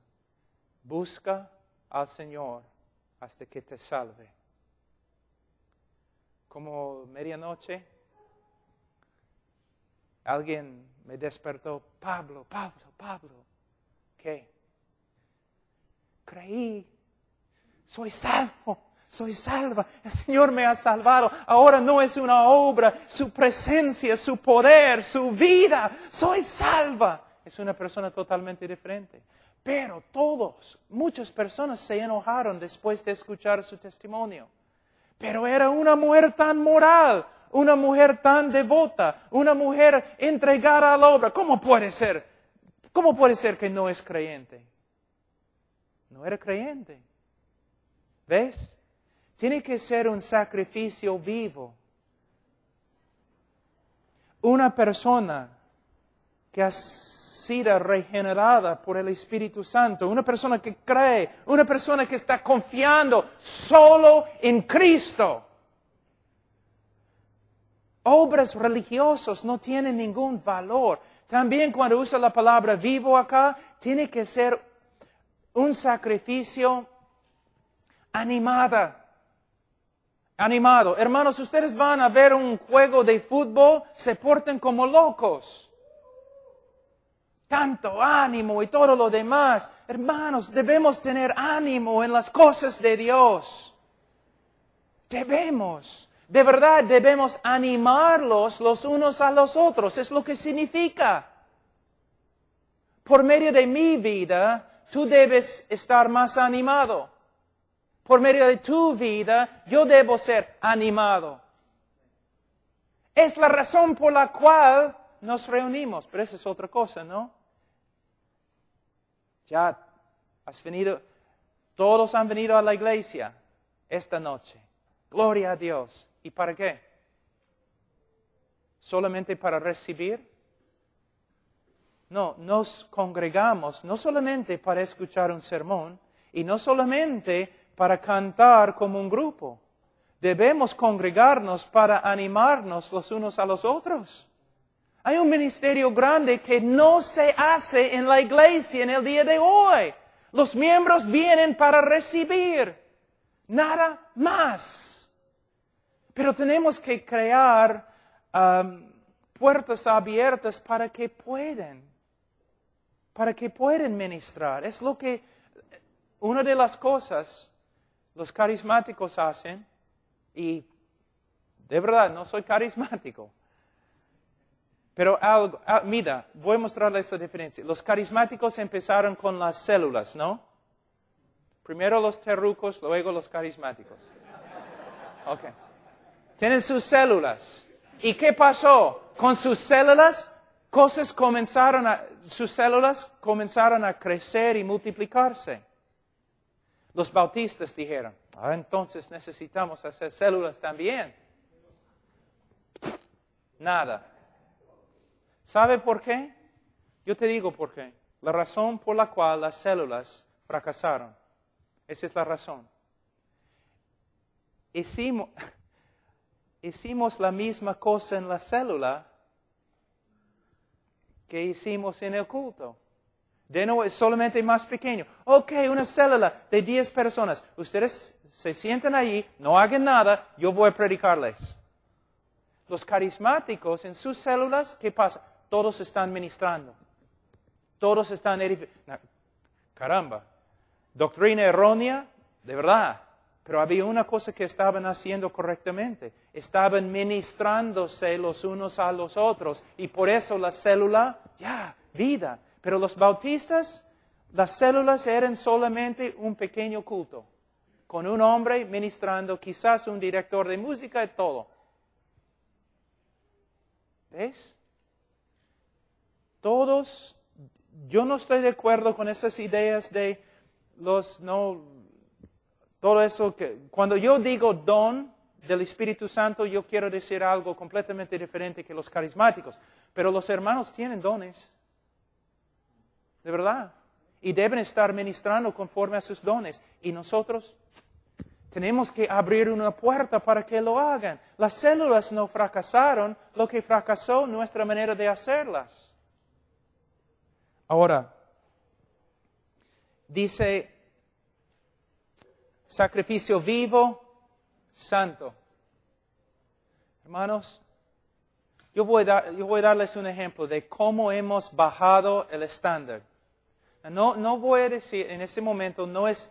A: busca al Señor hasta que te salve como medianoche, alguien me despertó, Pablo, Pablo, Pablo, ¿qué? Creí, soy salvo, soy salva, el Señor me ha salvado, ahora no es una obra, su presencia, su poder, su vida, soy salva. Es una persona totalmente diferente. Pero todos, muchas personas se enojaron después de escuchar su testimonio. Pero era una mujer tan moral, una mujer tan devota, una mujer entregada a la obra. ¿Cómo puede ser? ¿Cómo puede ser que no es creyente? No era creyente. ¿Ves? Tiene que ser un sacrificio vivo. Una persona que ha regenerada por el Espíritu Santo, una persona que cree, una persona que está confiando solo en Cristo. Obras religiosas no tienen ningún valor. También cuando usa la palabra vivo acá, tiene que ser un sacrificio animada. Animado. Hermanos, ustedes van a ver un juego de fútbol, se porten como locos tanto ánimo y todo lo demás. Hermanos, debemos tener ánimo en las cosas de Dios. Debemos, de verdad debemos animarlos los unos a los otros. Es lo que significa. Por medio de mi vida, tú debes estar más animado. Por medio de tu vida, yo debo ser animado. Es la razón por la cual nos reunimos, pero esa es otra cosa, ¿no? Ya has venido, todos han venido a la iglesia esta noche. Gloria a Dios. ¿Y para qué? ¿Solamente para recibir? No, nos congregamos no solamente para escuchar un sermón y no solamente para cantar como un grupo. Debemos congregarnos para animarnos los unos a los otros. Hay un ministerio grande que no se hace en la iglesia en el día de hoy. Los miembros vienen para recibir. Nada más. Pero tenemos que crear um, puertas abiertas para que puedan, para que puedan ministrar. Es lo que, una de las cosas los carismáticos hacen, y de verdad no soy carismático, pero algo, mira, voy a mostrarles esta diferencia. Los carismáticos empezaron con las células, ¿no? Primero los terrucos, luego los carismáticos. Ok. Tienen sus células. ¿Y qué pasó? Con sus células, cosas comenzaron a, sus células comenzaron a crecer y multiplicarse. Los bautistas dijeron, ah, entonces necesitamos hacer células también. Nada. ¿Sabe por qué? Yo te digo por qué. La razón por la cual las células fracasaron. Esa es la razón. <laughs> Hicimos, la misma cosa en la célula que hicimos en el culto. De nuevo, es solamente más pequeño. Ok, una célula de 10 personas. Ustedes se sientan allí, no hagan nada, yo voy a predicarles. Los carismáticos en sus células, ¿qué pasa? todos están ministrando, todos están... Caramba, doctrina errónea, de verdad, pero había una cosa que estaban haciendo correctamente, estaban ministrándose los unos a los otros y por eso la célula, ya, vida. Pero los bautistas, las células eran solamente un pequeño culto, con un hombre ministrando, quizás un director de música y todo. ¿Ves? todos, yo no estoy de acuerdo con esas ideas de los, no, todo eso que, cuando yo digo don del Espíritu Santo, yo quiero decir algo completamente diferente que los carismáticos. Pero los hermanos tienen dones, de verdad, y deben estar ministrando conforme a sus dones. Y nosotros tenemos que abrir una puerta para que lo hagan. Las células no fracasaron, lo que fracasó nuestra manera de hacerlas. Ahora, dice sacrificio vivo, santo. Hermanos, yo voy, a yo voy a darles un ejemplo de cómo hemos bajado el estándar. No, no voy a decir en ese momento, no es,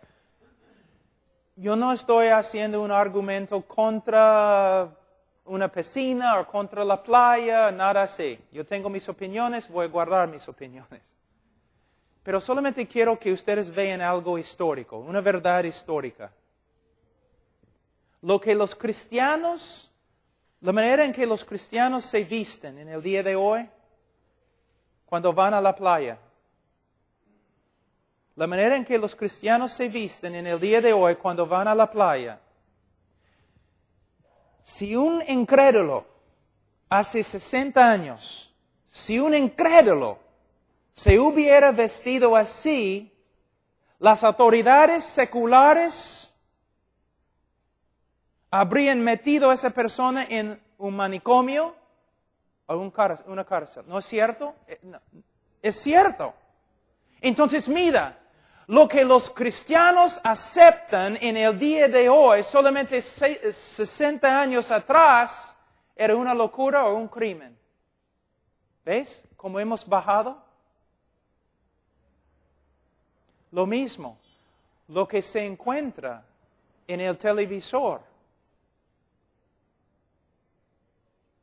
A: yo no estoy haciendo un argumento contra una piscina o contra la playa, nada así. Yo tengo mis opiniones, voy a guardar mis opiniones. Pero solamente quiero que ustedes vean algo histórico, una verdad histórica. Lo que los cristianos, la manera en que los cristianos se visten en el día de hoy, cuando van a la playa, la manera en que los cristianos se visten en el día de hoy cuando van a la playa, si un incrédulo hace 60 años, si un incrédulo se hubiera vestido así, las autoridades seculares habrían metido a esa persona en un manicomio o un una cárcel. ¿No es cierto? Eh, es cierto. Entonces, mira, lo que los cristianos aceptan en el día de hoy, solamente 60 eh, años atrás, era una locura o un crimen. ¿Ves cómo hemos bajado? Lo mismo, lo que se encuentra en el televisor.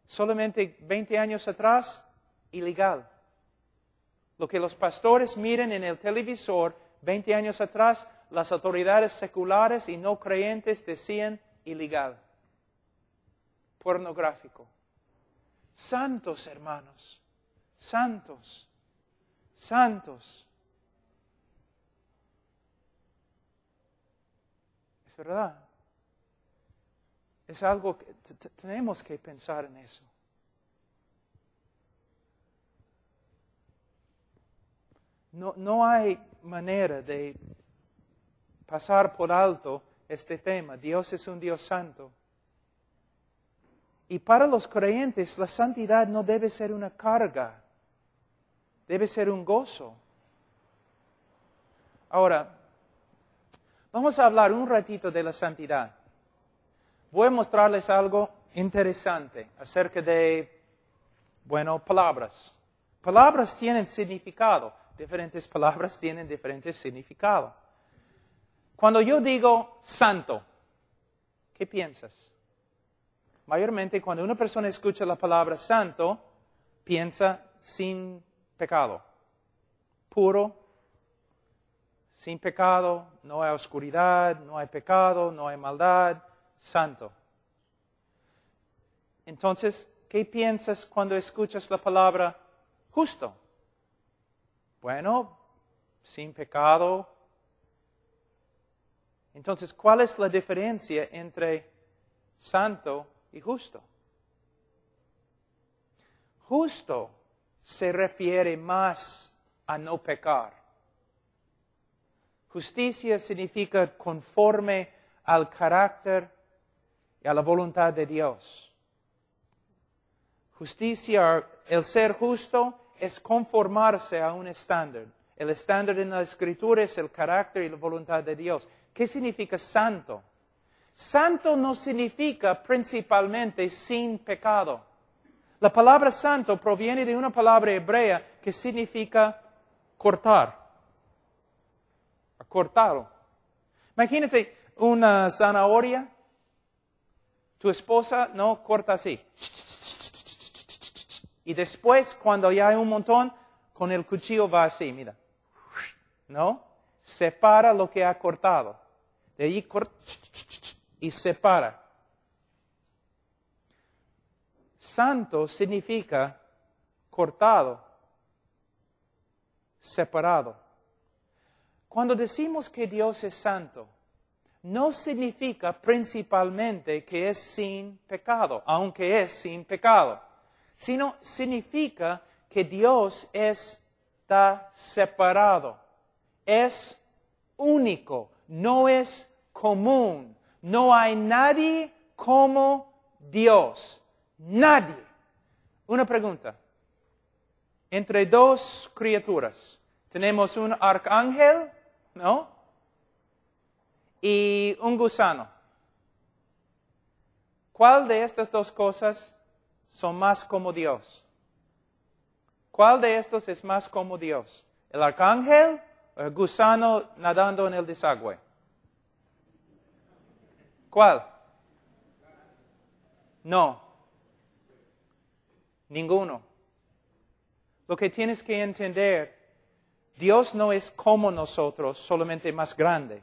A: Solamente 20 años atrás, ilegal. Lo que los pastores miren en el televisor, 20 años atrás, las autoridades seculares y no creyentes decían ilegal, pornográfico. Santos, hermanos, santos, santos. Es verdad. Es algo que tenemos que pensar en eso. No, no hay manera de pasar por alto este tema. Dios es un Dios santo. Y para los creyentes la santidad no debe ser una carga, debe ser un gozo. Ahora, Vamos a hablar un ratito de la santidad. Voy a mostrarles algo interesante acerca de, bueno, palabras. Palabras tienen significado. Diferentes palabras tienen diferentes significado. Cuando yo digo santo, ¿qué piensas? Mayormente cuando una persona escucha la palabra santo, piensa sin pecado, puro sin pecado, no hay oscuridad, no hay pecado, no hay maldad, santo. Entonces, ¿qué piensas cuando escuchas la palabra justo? Bueno, sin pecado. Entonces, ¿cuál es la diferencia entre santo y justo? Justo se refiere más a no pecar Justicia significa conforme al carácter y a la voluntad de Dios. Justicia, el ser justo, es conformarse a un estándar. El estándar en la escritura es el carácter y la voluntad de Dios. ¿Qué significa santo? Santo no significa principalmente sin pecado. La palabra santo proviene de una palabra hebrea que significa cortar cortado. Imagínate una zanahoria, tu esposa no corta así. Y después, cuando ya hay un montón, con el cuchillo va así, mira. ¿No? Separa lo que ha cortado. De allí corta y separa. Santo significa cortado, separado. Cuando decimos que Dios es santo, no significa principalmente que es sin pecado, aunque es sin pecado, sino significa que Dios está separado, es único, no es común, no hay nadie como Dios, nadie. Una pregunta, entre dos criaturas, tenemos un arcángel ¿no? Y un gusano. ¿Cuál de estas dos cosas son más como Dios? ¿Cuál de estos es más como Dios? ¿El arcángel o el gusano nadando en el desagüe? ¿Cuál? No. Ninguno. Lo que tienes que entender Dios no es como nosotros, solamente más grande.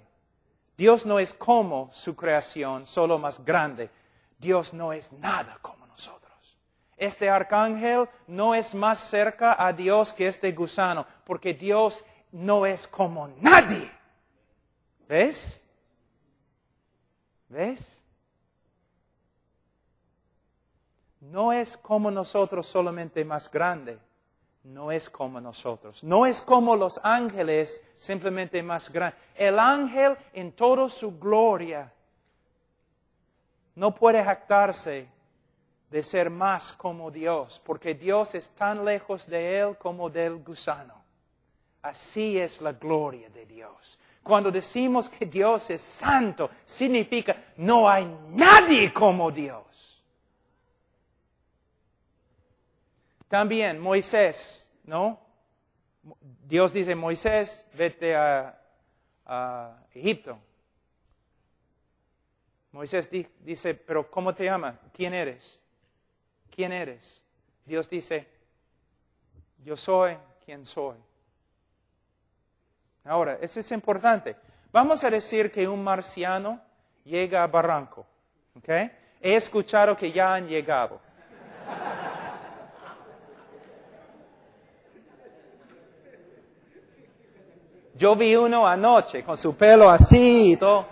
A: Dios no es como su creación, solo más grande. Dios no es nada como nosotros. Este arcángel no es más cerca a Dios que este gusano, porque Dios no es como nadie. ¿Ves? ¿Ves? No es como nosotros solamente más grande no es como nosotros. No es como los ángeles, simplemente más grande. El ángel en toda su gloria no puede jactarse de ser más como Dios, porque Dios es tan lejos de él como del gusano. Así es la gloria de Dios. Cuando decimos que Dios es santo, significa no hay nadie como Dios. También Moisés, ¿no? Dios dice, Moisés, vete a, Egipto. Moisés dice, pero ¿cómo te llama? ¿Quién eres? ¿Quién eres? Dios dice, yo soy quien soy. Ahora, eso es importante. Vamos a decir que un marciano llega a Barranco. He escuchado que ya han llegado. Yo vi uno anoche con su pelo así y todo.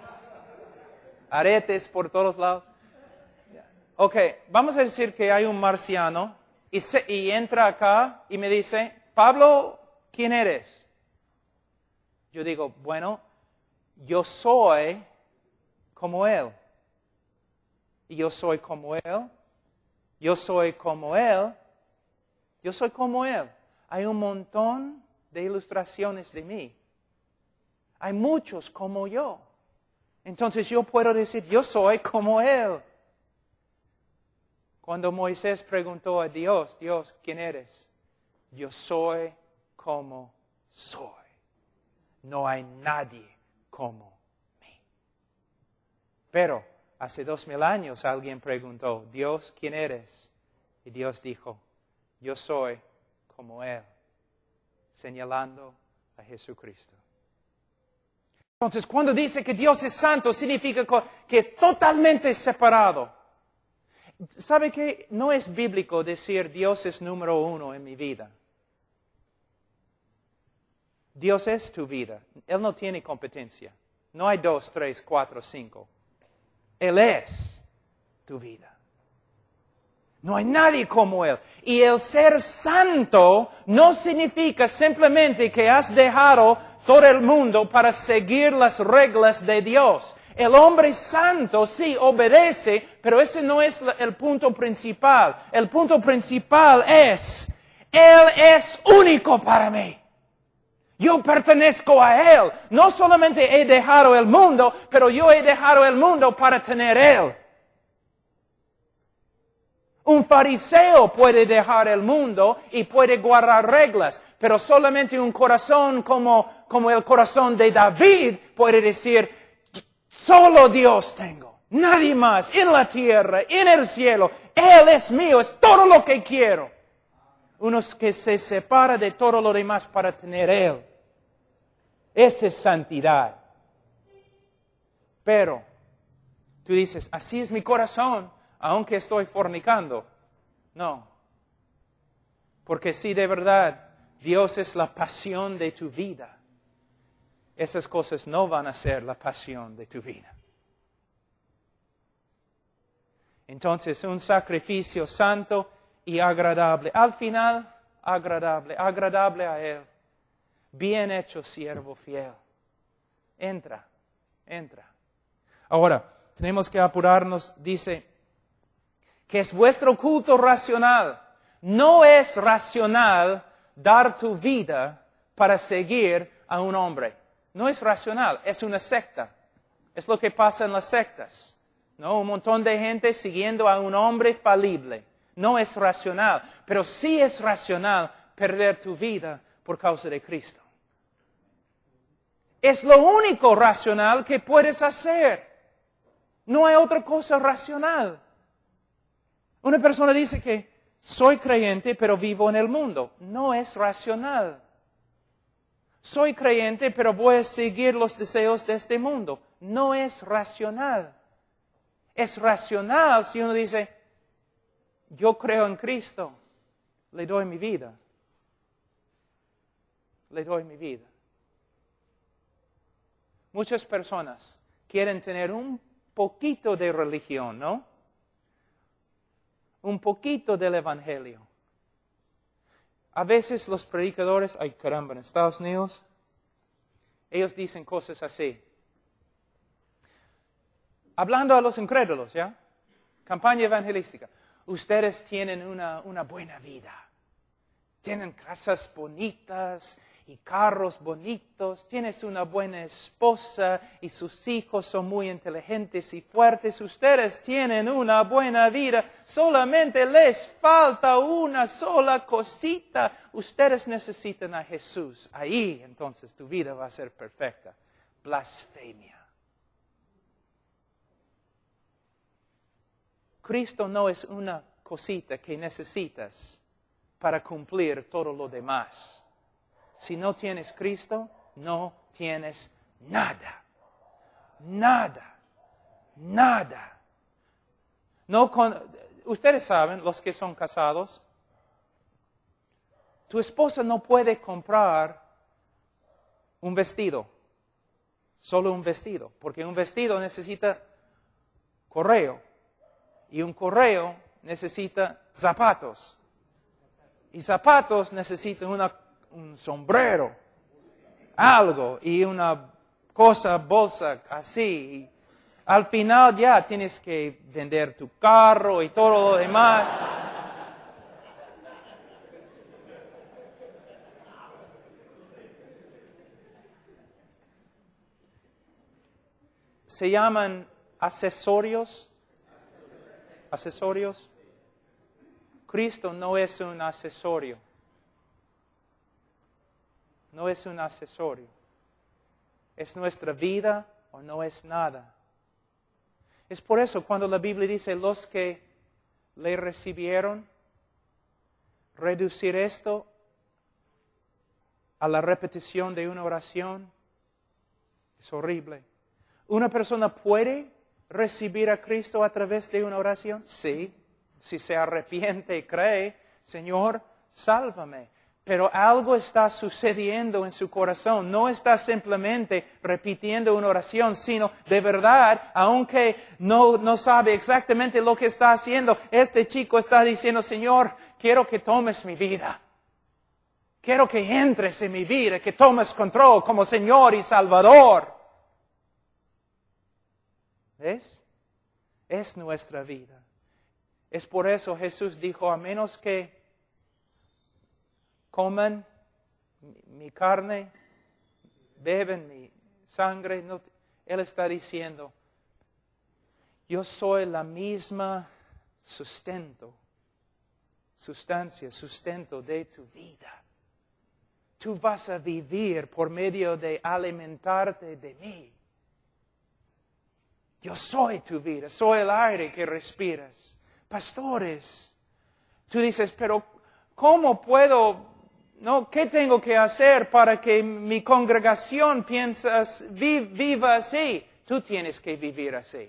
A: Aretes por todos lados. Ok, vamos a decir que hay un marciano y, se, y entra acá y me dice, Pablo, ¿quién eres? Yo digo, bueno, yo soy como él. Y yo soy como él. Yo soy como él. Yo soy como él. Hay un montón de ilustraciones de mí. Hay muchos como yo. Entonces yo puedo decir, yo soy como Él. Cuando Moisés preguntó a Dios, Dios, ¿quién eres? Yo soy como soy. No hay nadie como mí. Pero hace dos mil años alguien preguntó, Dios, ¿quién eres? Y Dios dijo, yo soy como Él, señalando a Jesucristo. Entonces, cuando dice que Dios es santo, significa que es totalmente separado. ¿Sabe que no es bíblico decir Dios es número uno en mi vida? Dios es tu vida. Él no tiene competencia. No hay dos, tres, cuatro, cinco. Él es tu vida. No hay nadie como Él. Y el ser santo no significa simplemente que has dejado todo el mundo para seguir las reglas de Dios. El hombre santo sí obedece, pero ese no es el punto principal. El punto principal es, Él es único para mí. Yo pertenezco a Él. No solamente he dejado el mundo, pero yo he dejado el mundo para tener Él. Un fariseo puede dejar el mundo y puede guardar reglas, pero solamente un corazón como, el corazón de David puede decir, solo Dios tengo, nadie más, en la tierra, en el cielo, Él es mío, es todo lo que quiero. Uno que se separa de todo lo demás para tener Él. Esa es santidad. Pero tú dices, así es mi corazón aunque estoy fornicando. No. Porque si de verdad Dios es la pasión de tu vida, esas cosas no van a ser la pasión de tu vida. Entonces, un sacrificio santo y agradable. Al final, agradable, agradable a Él. Bien hecho, siervo fiel. Entra, entra. Ahora, tenemos que apurarnos, dice, que es vuestro culto racional. No es racional dar tu vida para seguir a un hombre. No es racional, es una secta. Es lo que pasa en las sectas. ¿no? Un montón de gente siguiendo a un hombre falible. No es racional, pero sí es racional perder tu vida por causa de Cristo. Es lo único racional que puedes hacer. No hay otra cosa racional. Una persona dice que soy creyente pero vivo en el mundo. No es racional. Soy creyente pero voy a seguir los deseos de este mundo. No es racional. Es racional si uno dice, yo creo en Cristo, le doy mi vida. Le doy mi vida. Muchas personas quieren tener un poquito de religión, ¿no? un poquito del Evangelio. A veces los predicadores, ay caramba, en Estados Unidos, ellos dicen cosas así. Hablando a los incrédulos, ¿ya? Campaña evangelística. Ustedes tienen una, una buena vida. Tienen casas bonitas, y carros bonitos, tienes una buena esposa y sus hijos son muy inteligentes y fuertes, ustedes tienen una buena vida, solamente les falta una sola cosita, ustedes necesitan a Jesús, ahí entonces tu vida va a ser perfecta. Blasfemia. Cristo no es una cosita que necesitas para cumplir todo lo demás. Si no tienes Cristo, no tienes nada. Nada. Nada. No ustedes saben, los que son casados, tu esposa no puede comprar un vestido, solo un vestido, porque un vestido necesita correo y un correo necesita zapatos y zapatos necesitan una un sombrero, algo, y una cosa, bolsa así. al final ya tienes que vender tu carro y todo lo demás. Se llaman accesorios. Accesorios. Cristo no es un accesorio no es un accesorio. Es nuestra vida o no es nada. Es por eso cuando la Biblia dice los que le recibieron, reducir esto a la repetición de una oración es horrible. ¿Una persona puede recibir a Cristo a través de una oración? Sí, si se arrepiente y cree, Señor, sálvame pero algo está sucediendo en su corazón. No está simplemente repitiendo una oración, sino de verdad, aunque no, no sabe exactamente lo que está haciendo, este chico está diciendo, Señor, quiero que tomes mi vida. Quiero que entres en mi vida, que tomes control como Señor y Salvador. ¿Ves? Es nuestra vida. Es por eso Jesús dijo, a menos que coman mi carne, beben mi sangre. él está diciendo, yo soy la misma sustento, sustancia, sustento de tu vida. Tú vas a vivir por medio de alimentarte de mí. Yo soy tu vida, soy el aire que respiras. Pastores, tú dices, pero ¿cómo puedo no, ¿qué tengo que hacer para que mi congregación piensa viva así? Tú tienes que vivir así.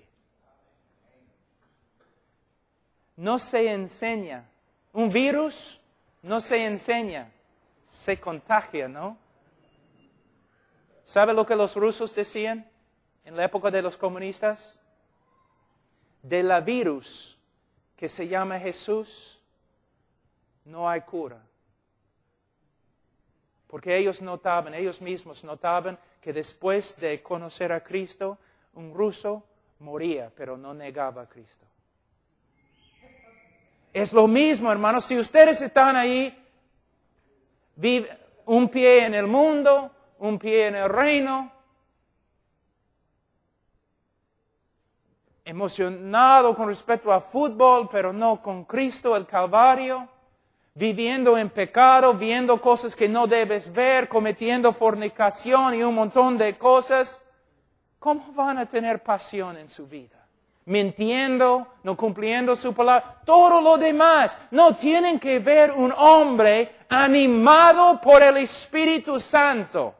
A: No se enseña. Un virus no se enseña, se contagia, ¿no? ¿Sabe lo que los rusos decían en la época de los comunistas? De la virus que se llama Jesús, no hay cura porque ellos notaban, ellos mismos notaban que después de conocer a Cristo, un ruso moría, pero no negaba a Cristo. Es lo mismo, hermanos, si ustedes están ahí, vive un pie en el mundo, un pie en el reino, emocionado con respecto a fútbol, pero no con Cristo, el Calvario viviendo en pecado, viendo cosas que no debes ver, cometiendo fornicación y un montón de cosas, ¿cómo van a tener pasión en su vida? Mintiendo, no cumpliendo su palabra, todo lo demás. No tienen que ver un hombre animado por el Espíritu Santo.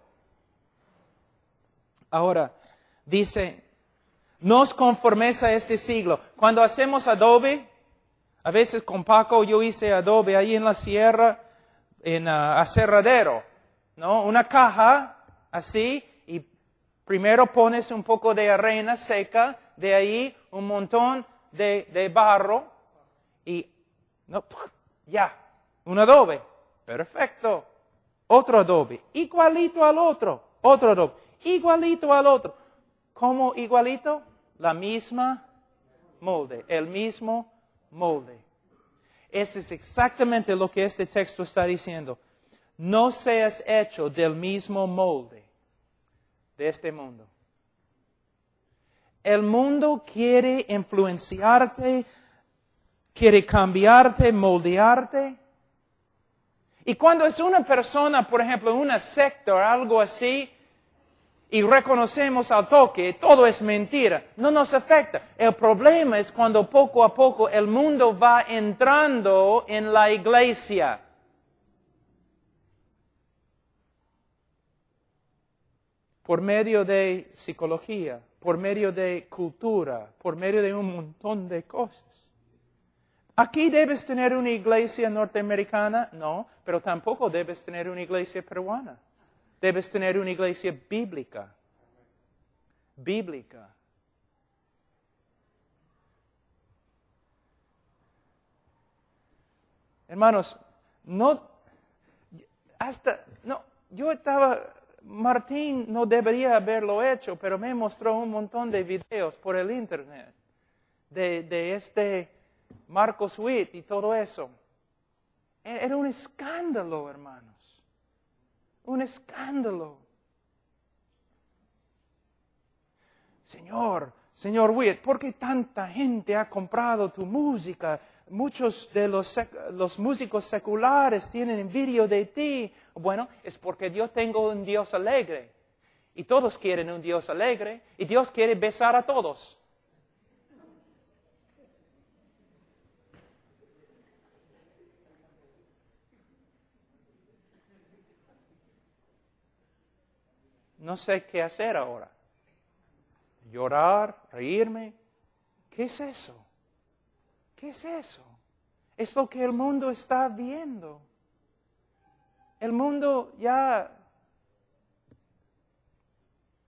A: Ahora, dice, nos conformes a este siglo. Cuando hacemos adobe, a veces con Paco yo hice adobe ahí en la sierra, en uh, aserradero, ¿no? Una caja así y primero pones un poco de arena seca, de ahí un montón de, barro y no, ya, un adobe, perfecto. Otro adobe, igualito al otro, otro adobe, igualito al otro. ¿Cómo igualito? La misma molde, el mismo molde. Ese es exactamente lo que este texto está diciendo. No seas hecho del mismo molde de este mundo. El mundo quiere influenciarte, quiere cambiarte, moldearte. Y cuando es una persona, por ejemplo, una secta o algo así, y reconocemos al toque, todo es mentira, no nos afecta. El problema es cuando poco a poco el mundo va entrando en la iglesia. Por medio de psicología, por medio de cultura, por medio de un montón de cosas. Aquí debes tener una iglesia norteamericana, no, pero tampoco debes tener una iglesia peruana. Debes tener una iglesia bíblica. Bíblica. Hermanos, no, hasta, no, yo estaba, Martín no debería haberlo hecho, pero me mostró un montón de videos por el internet de, este Marcos Witt y todo eso. E-, era un escándalo, hermanos un escándalo. Señor, Señor Witt, ¿por qué tanta gente ha comprado tu música? Muchos de los, los músicos seculares tienen envidia de ti. Bueno, es porque yo tengo un Dios alegre. Y todos quieren un Dios alegre. Y Dios quiere besar a todos. no sé qué hacer ahora. Llorar, reírme. ¿Qué es eso? ¿Qué es eso? Es lo que el mundo está viendo. El mundo ya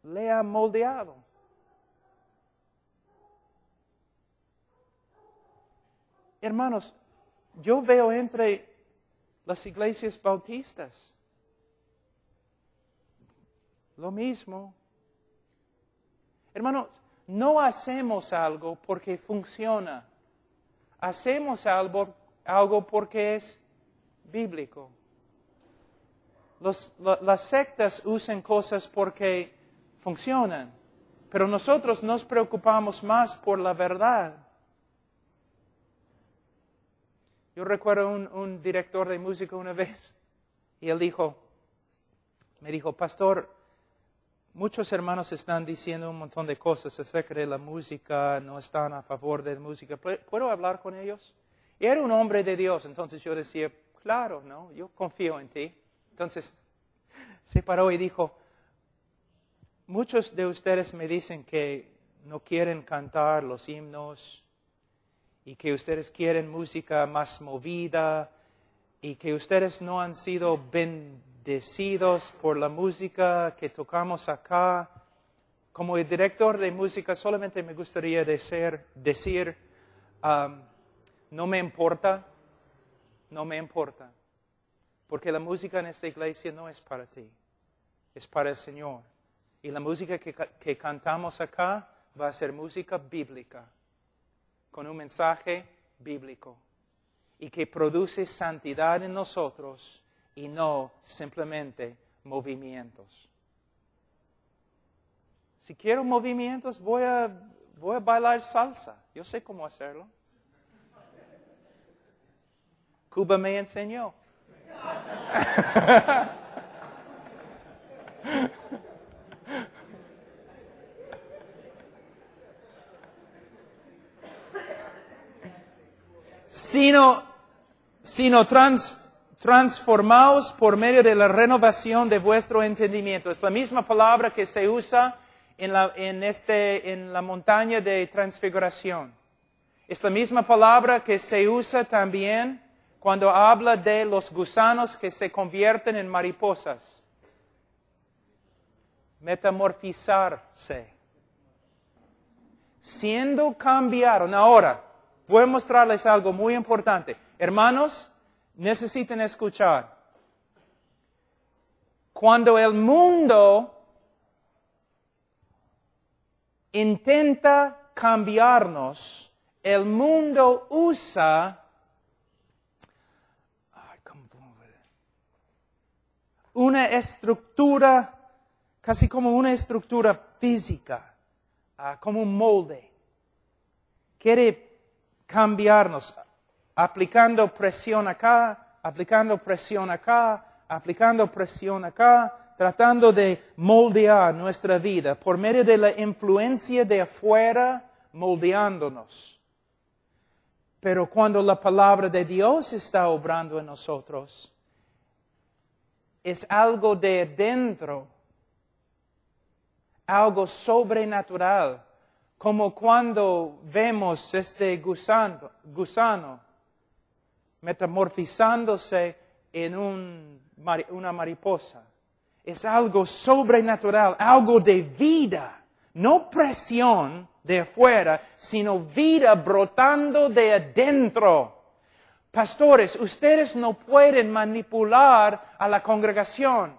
A: le ha moldeado. Hermanos, yo veo entre las iglesias bautistas lo mismo. Hermanos, no hacemos algo porque funciona. Hacemos algo, porque es bíblico. las sectas usan cosas porque funcionan, pero nosotros nos preocupamos más por la verdad. Yo recuerdo un, un director de música una vez y él dijo, me dijo, pastor, Muchos hermanos están diciendo un montón de cosas acerca de la música, no están a favor de la música. ¿Puedo hablar con ellos? era un hombre de Dios, entonces yo decía, claro, ¿no? Yo confío en ti. Entonces se paró y dijo, muchos de ustedes me dicen que no quieren cantar los himnos y que ustedes quieren música más movida y que ustedes no han sido benditos decidos por la música que tocamos acá. Como director de música, solamente me gustaría decir, decir um, no me importa, no me importa, porque la música en esta iglesia no es para ti, es para el Señor. Y la música que, que cantamos acá va a ser música bíblica, con un mensaje bíblico, y que produce santidad en nosotros y no simplemente movimientos. Si quiero movimientos, voy a, bailar salsa. Yo sé cómo hacerlo. Cuba me enseñó. <laughs> sino, sino trans, transformaos por medio de la renovación de vuestro entendimiento. Es la misma palabra que se usa en la, este, en la montaña de transfiguración. Es la misma palabra que se usa también cuando habla de los gusanos que se convierten en mariposas. Metamorfizarse. Siendo cambiaron. Ahora, voy a mostrarles algo muy importante. Hermanos, necesitan escuchar. Cuando el mundo intenta cambiarnos, el mundo usa una estructura, casi como una estructura física, ah, como un molde. Quiere cambiarnos aplicando presión acá, aplicando presión acá, aplicando presión acá, tratando de moldear nuestra vida por medio de la influencia de afuera, moldeándonos. Pero cuando la palabra de Dios está obrando en nosotros, es algo de dentro, algo sobrenatural, como cuando vemos este gusano, gusano metamorfizándose en una mariposa. Es algo sobrenatural, algo de vida, no presión de afuera, sino vida brotando de adentro. Pastores, ustedes no pueden manipular a la congregación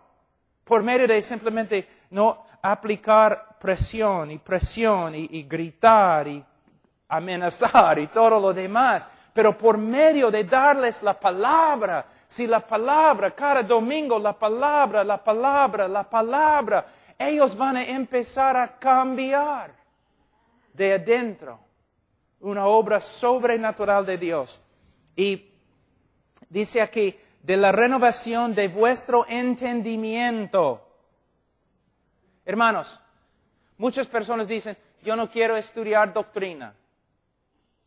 A: por medio de simplemente no aplicar presión y presión y gritar y amenazar y todo lo demás pero por medio de darles la palabra. Si la palabra, cada domingo, la palabra, la palabra, la palabra, ellos van a empezar a cambiar de adentro una obra sobrenatural de Dios. Y dice aquí, de la renovación de vuestro entendimiento. Hermanos, muchas personas dicen, yo no quiero estudiar doctrina,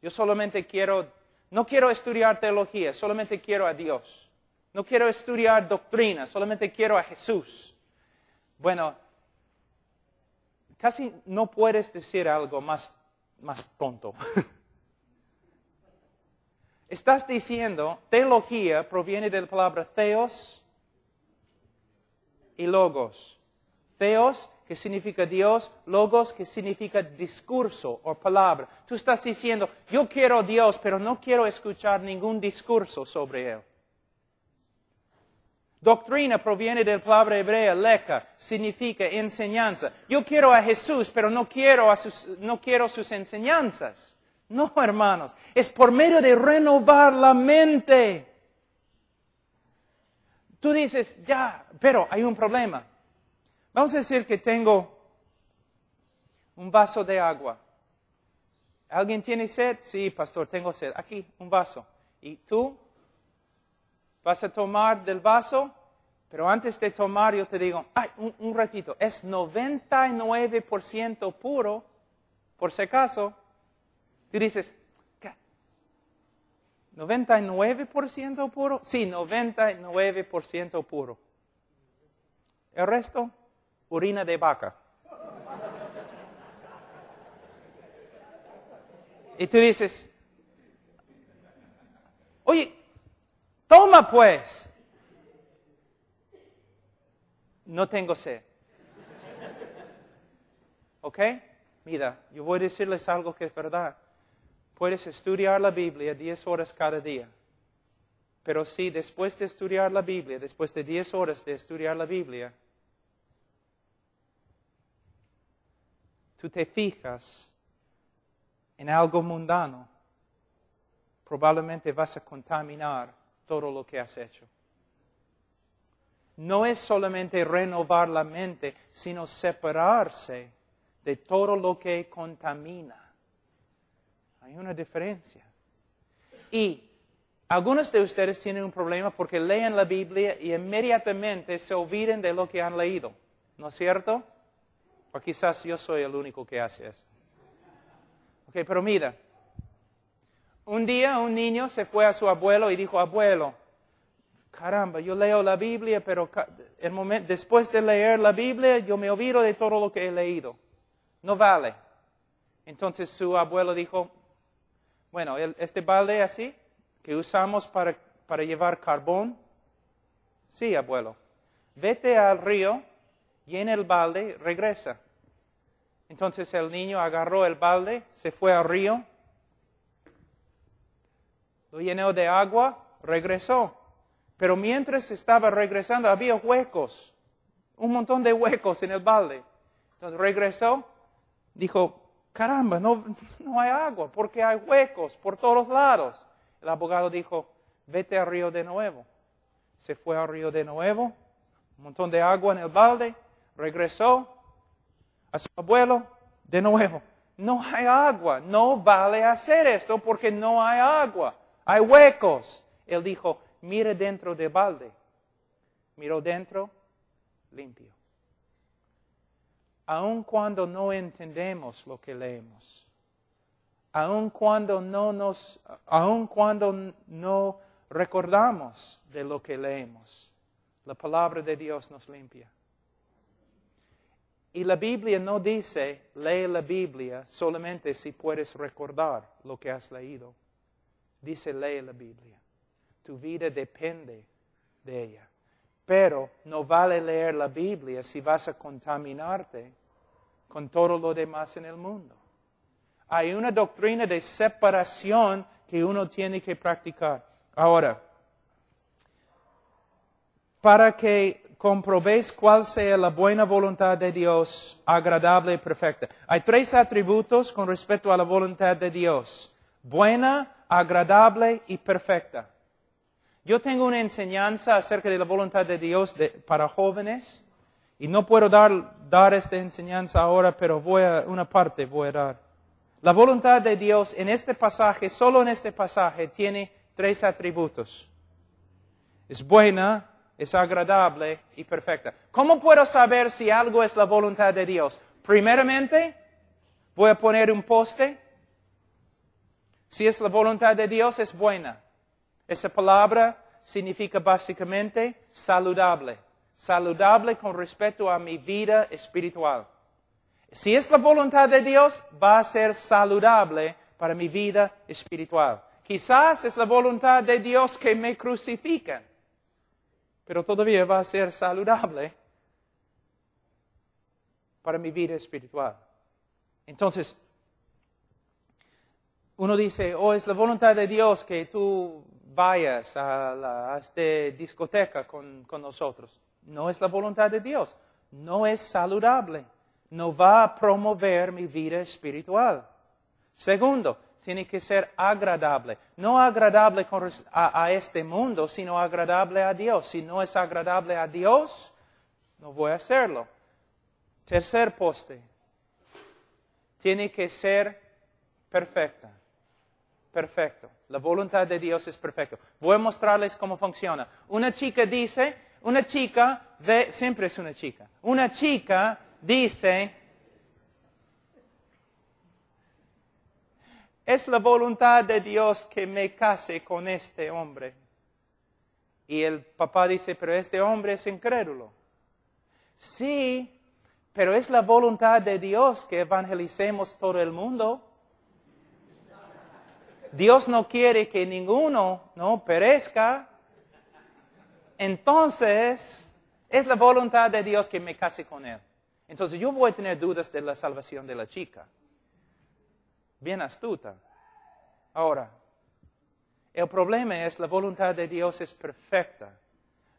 A: yo solamente quiero no quiero estudiar teología, solamente quiero a Dios. No quiero estudiar doctrina, solamente quiero a Jesús. Bueno, casi no puedes decir algo más, tonto. <laughs> Estás diciendo, teología proviene de la palabra theos y logos. Theos que significa Dios, logos, que significa discurso o palabra. Tú estás diciendo, yo quiero a Dios, pero no quiero escuchar ningún discurso sobre Él. Doctrina proviene de la palabra hebrea, leca, significa enseñanza. Yo quiero a Jesús, pero no quiero, a sus, no quiero sus enseñanzas. No, hermanos, es por medio de renovar la mente. Tú dices, ya, pero hay un problema. Vamos a decir que tengo un vaso de agua. ¿Alguien tiene sed? Sí, pastor, tengo sed. Aquí, un vaso. ¿Y tú? Vas a tomar del vaso, pero antes de tomar yo te digo, ay, un, ratito, es 99% puro, por si acaso. Tú dices, ¿qué? ¿99% puro? Sí, 99% puro. ¿El resto? Urina de vaca. Y tú dices, oye, toma pues. No tengo sed. ¿Ok? Mira, yo voy a decirles algo que es verdad. Puedes estudiar la Biblia 10 horas cada día. Pero si después de estudiar la Biblia, después de 10 horas de estudiar la Biblia, tú te fijas en algo mundano, probablemente vas a contaminar todo lo que has hecho. No es solamente renovar la mente, sino separarse de todo lo que contamina. Hay una diferencia. Y algunos de ustedes tienen un problema porque leen la Biblia y inmediatamente se olviden de lo que han leído, ¿no es cierto? O quizás yo soy el único que hace eso. Ok, pero mira. Un día un niño se fue a su abuelo y dijo, abuelo, caramba, yo leo la Biblia, pero el momento, después de leer la Biblia yo me olvido de todo lo que he leído. No vale. Entonces su abuelo dijo, bueno, este balde así, que usamos para, para llevar carbón, sí, abuelo, vete al río, y en el balde, regresa. Entonces el niño agarró el balde, se fue al río, lo llenó de agua, regresó. Pero mientras estaba regresando había huecos, un montón de huecos en el balde. Entonces regresó, dijo, caramba, no, hay agua porque hay huecos por todos lados. El abogado dijo, vete al río de nuevo. Se fue al río de nuevo, un montón de agua en el balde, regresó, a su abuelo de nuevo. No hay agua, no vale hacer esto porque no hay agua, hay huecos. Él dijo, mire dentro de balde. Miró dentro, limpio. Aun cuando no entendemos lo que leemos, aun cuando no nos, aun cuando no recordamos de lo que leemos, la palabra de Dios nos limpia. Y la Biblia no dice, lee la Biblia solamente si puedes recordar lo que has leído. Dice, lee la Biblia. Tu vida depende de ella. Pero no vale leer la Biblia si vas a contaminarte con todo lo demás en el mundo. Hay una doctrina de separación que uno tiene que practicar. Ahora, para que comprobéis cuál sea la buena voluntad de Dios, agradable y perfecta. Hay tres atributos con respecto a la voluntad de Dios. Buena, agradable y perfecta. Yo tengo una enseñanza acerca de la voluntad de Dios para jóvenes y no puedo dar, dar esta enseñanza ahora, pero voy a, una parte voy a dar. La voluntad de Dios en este pasaje, solo en este pasaje, tiene tres atributos. Es buena, es agradable y perfecta. ¿Cómo puedo saber si algo es la voluntad de Dios? Primeramente, voy a poner un poste. Si es la voluntad de Dios, es buena. Esa palabra significa básicamente saludable. Saludable con respecto a mi vida espiritual. Si es la voluntad de Dios, va a ser saludable para mi vida espiritual. Quizás es la voluntad de Dios que me crucifican pero todavía va a ser saludable para mi vida espiritual. Entonces, uno dice, oh, es la voluntad de Dios que tú vayas a, esta discoteca con, con nosotros. No es la voluntad de Dios, no es saludable, no va a promover mi vida espiritual. Segundo, tiene que ser agradable. No agradable a, este mundo, sino agradable a Dios. Si no es agradable a Dios, no voy a hacerlo. Tercer poste. Tiene que ser perfecta. Perfecto. La voluntad de Dios es perfecta. Voy a mostrarles cómo funciona. Una chica dice, una chica, siempre es una chica. Una chica dice, es la voluntad de Dios que me case con este hombre. Y el papá dice, pero este hombre es incrédulo. Sí, pero es la voluntad de Dios que evangelicemos todo el mundo. Dios no quiere que ninguno no perezca. Entonces, es la voluntad de Dios que me case con él. Entonces, yo voy a tener dudas de la salvación de la chica bien astuta. Ahora, el problema es la voluntad de Dios es perfecta.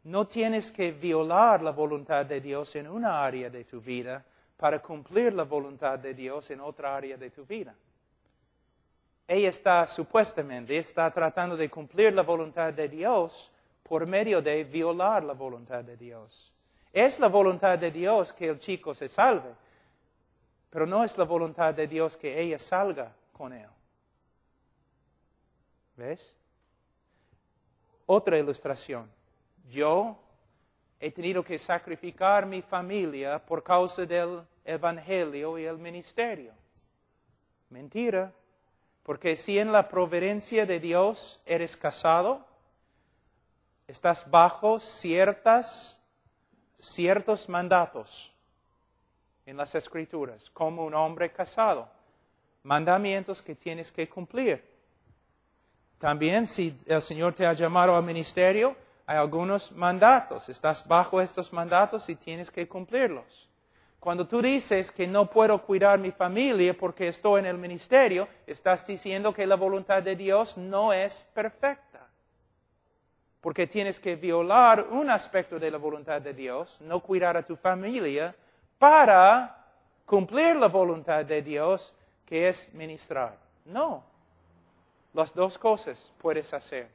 A: No tienes que violar la voluntad de Dios en una área de tu vida para cumplir la voluntad de Dios en otra área de tu vida. Ella está supuestamente, está tratando de cumplir la voluntad de Dios por medio de violar la voluntad de Dios. Es la voluntad de Dios que el chico se salve, pero no es la voluntad de Dios que ella salga con él. ¿Ves? Otra ilustración. Yo he tenido que sacrificar mi familia por causa del Evangelio y el ministerio. Mentira. Porque si en la providencia de Dios eres casado, estás bajo ciertas, ciertos mandatos en las escrituras, como un hombre casado, mandamientos que tienes que cumplir. También si el Señor te ha llamado al ministerio, hay algunos mandatos, estás bajo estos mandatos y tienes que cumplirlos. Cuando tú dices que no puedo cuidar mi familia porque estoy en el ministerio, estás diciendo que la voluntad de Dios no es perfecta. Porque tienes que violar un aspecto de la voluntad de Dios, no cuidar a tu familia, para cumplir la voluntad de Dios que es ministrar. No. Las dos cosas puedes hacer.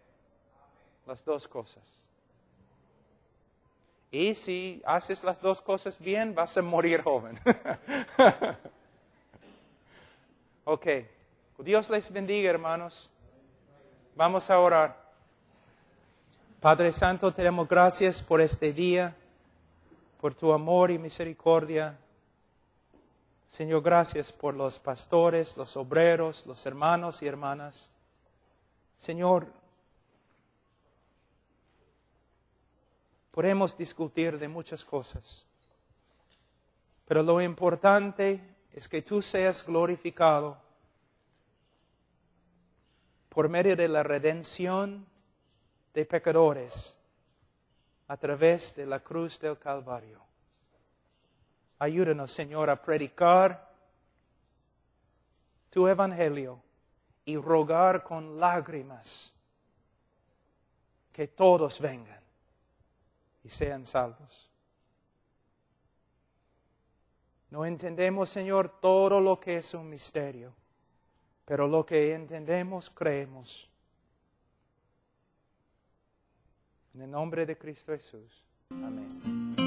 A: Las dos cosas. Y si haces las dos cosas bien, vas a morir joven. <laughs> ok. Dios les bendiga, hermanos. Vamos a orar. Padre Santo, te gracias por este día por tu amor y misericordia. Señor, gracias por los pastores, los obreros, los hermanos y hermanas. Señor, podemos discutir de muchas cosas, pero lo importante es que tú seas glorificado por medio de la redención de pecadores a través de la cruz del Calvario. ayúdenos Señor, a predicar tu evangelio y rogar con lágrimas que todos vengan y sean salvos. No entendemos, Señor, todo lo que es un misterio, pero lo que entendemos creemos En el nombre de Cristo Jesús. Amén.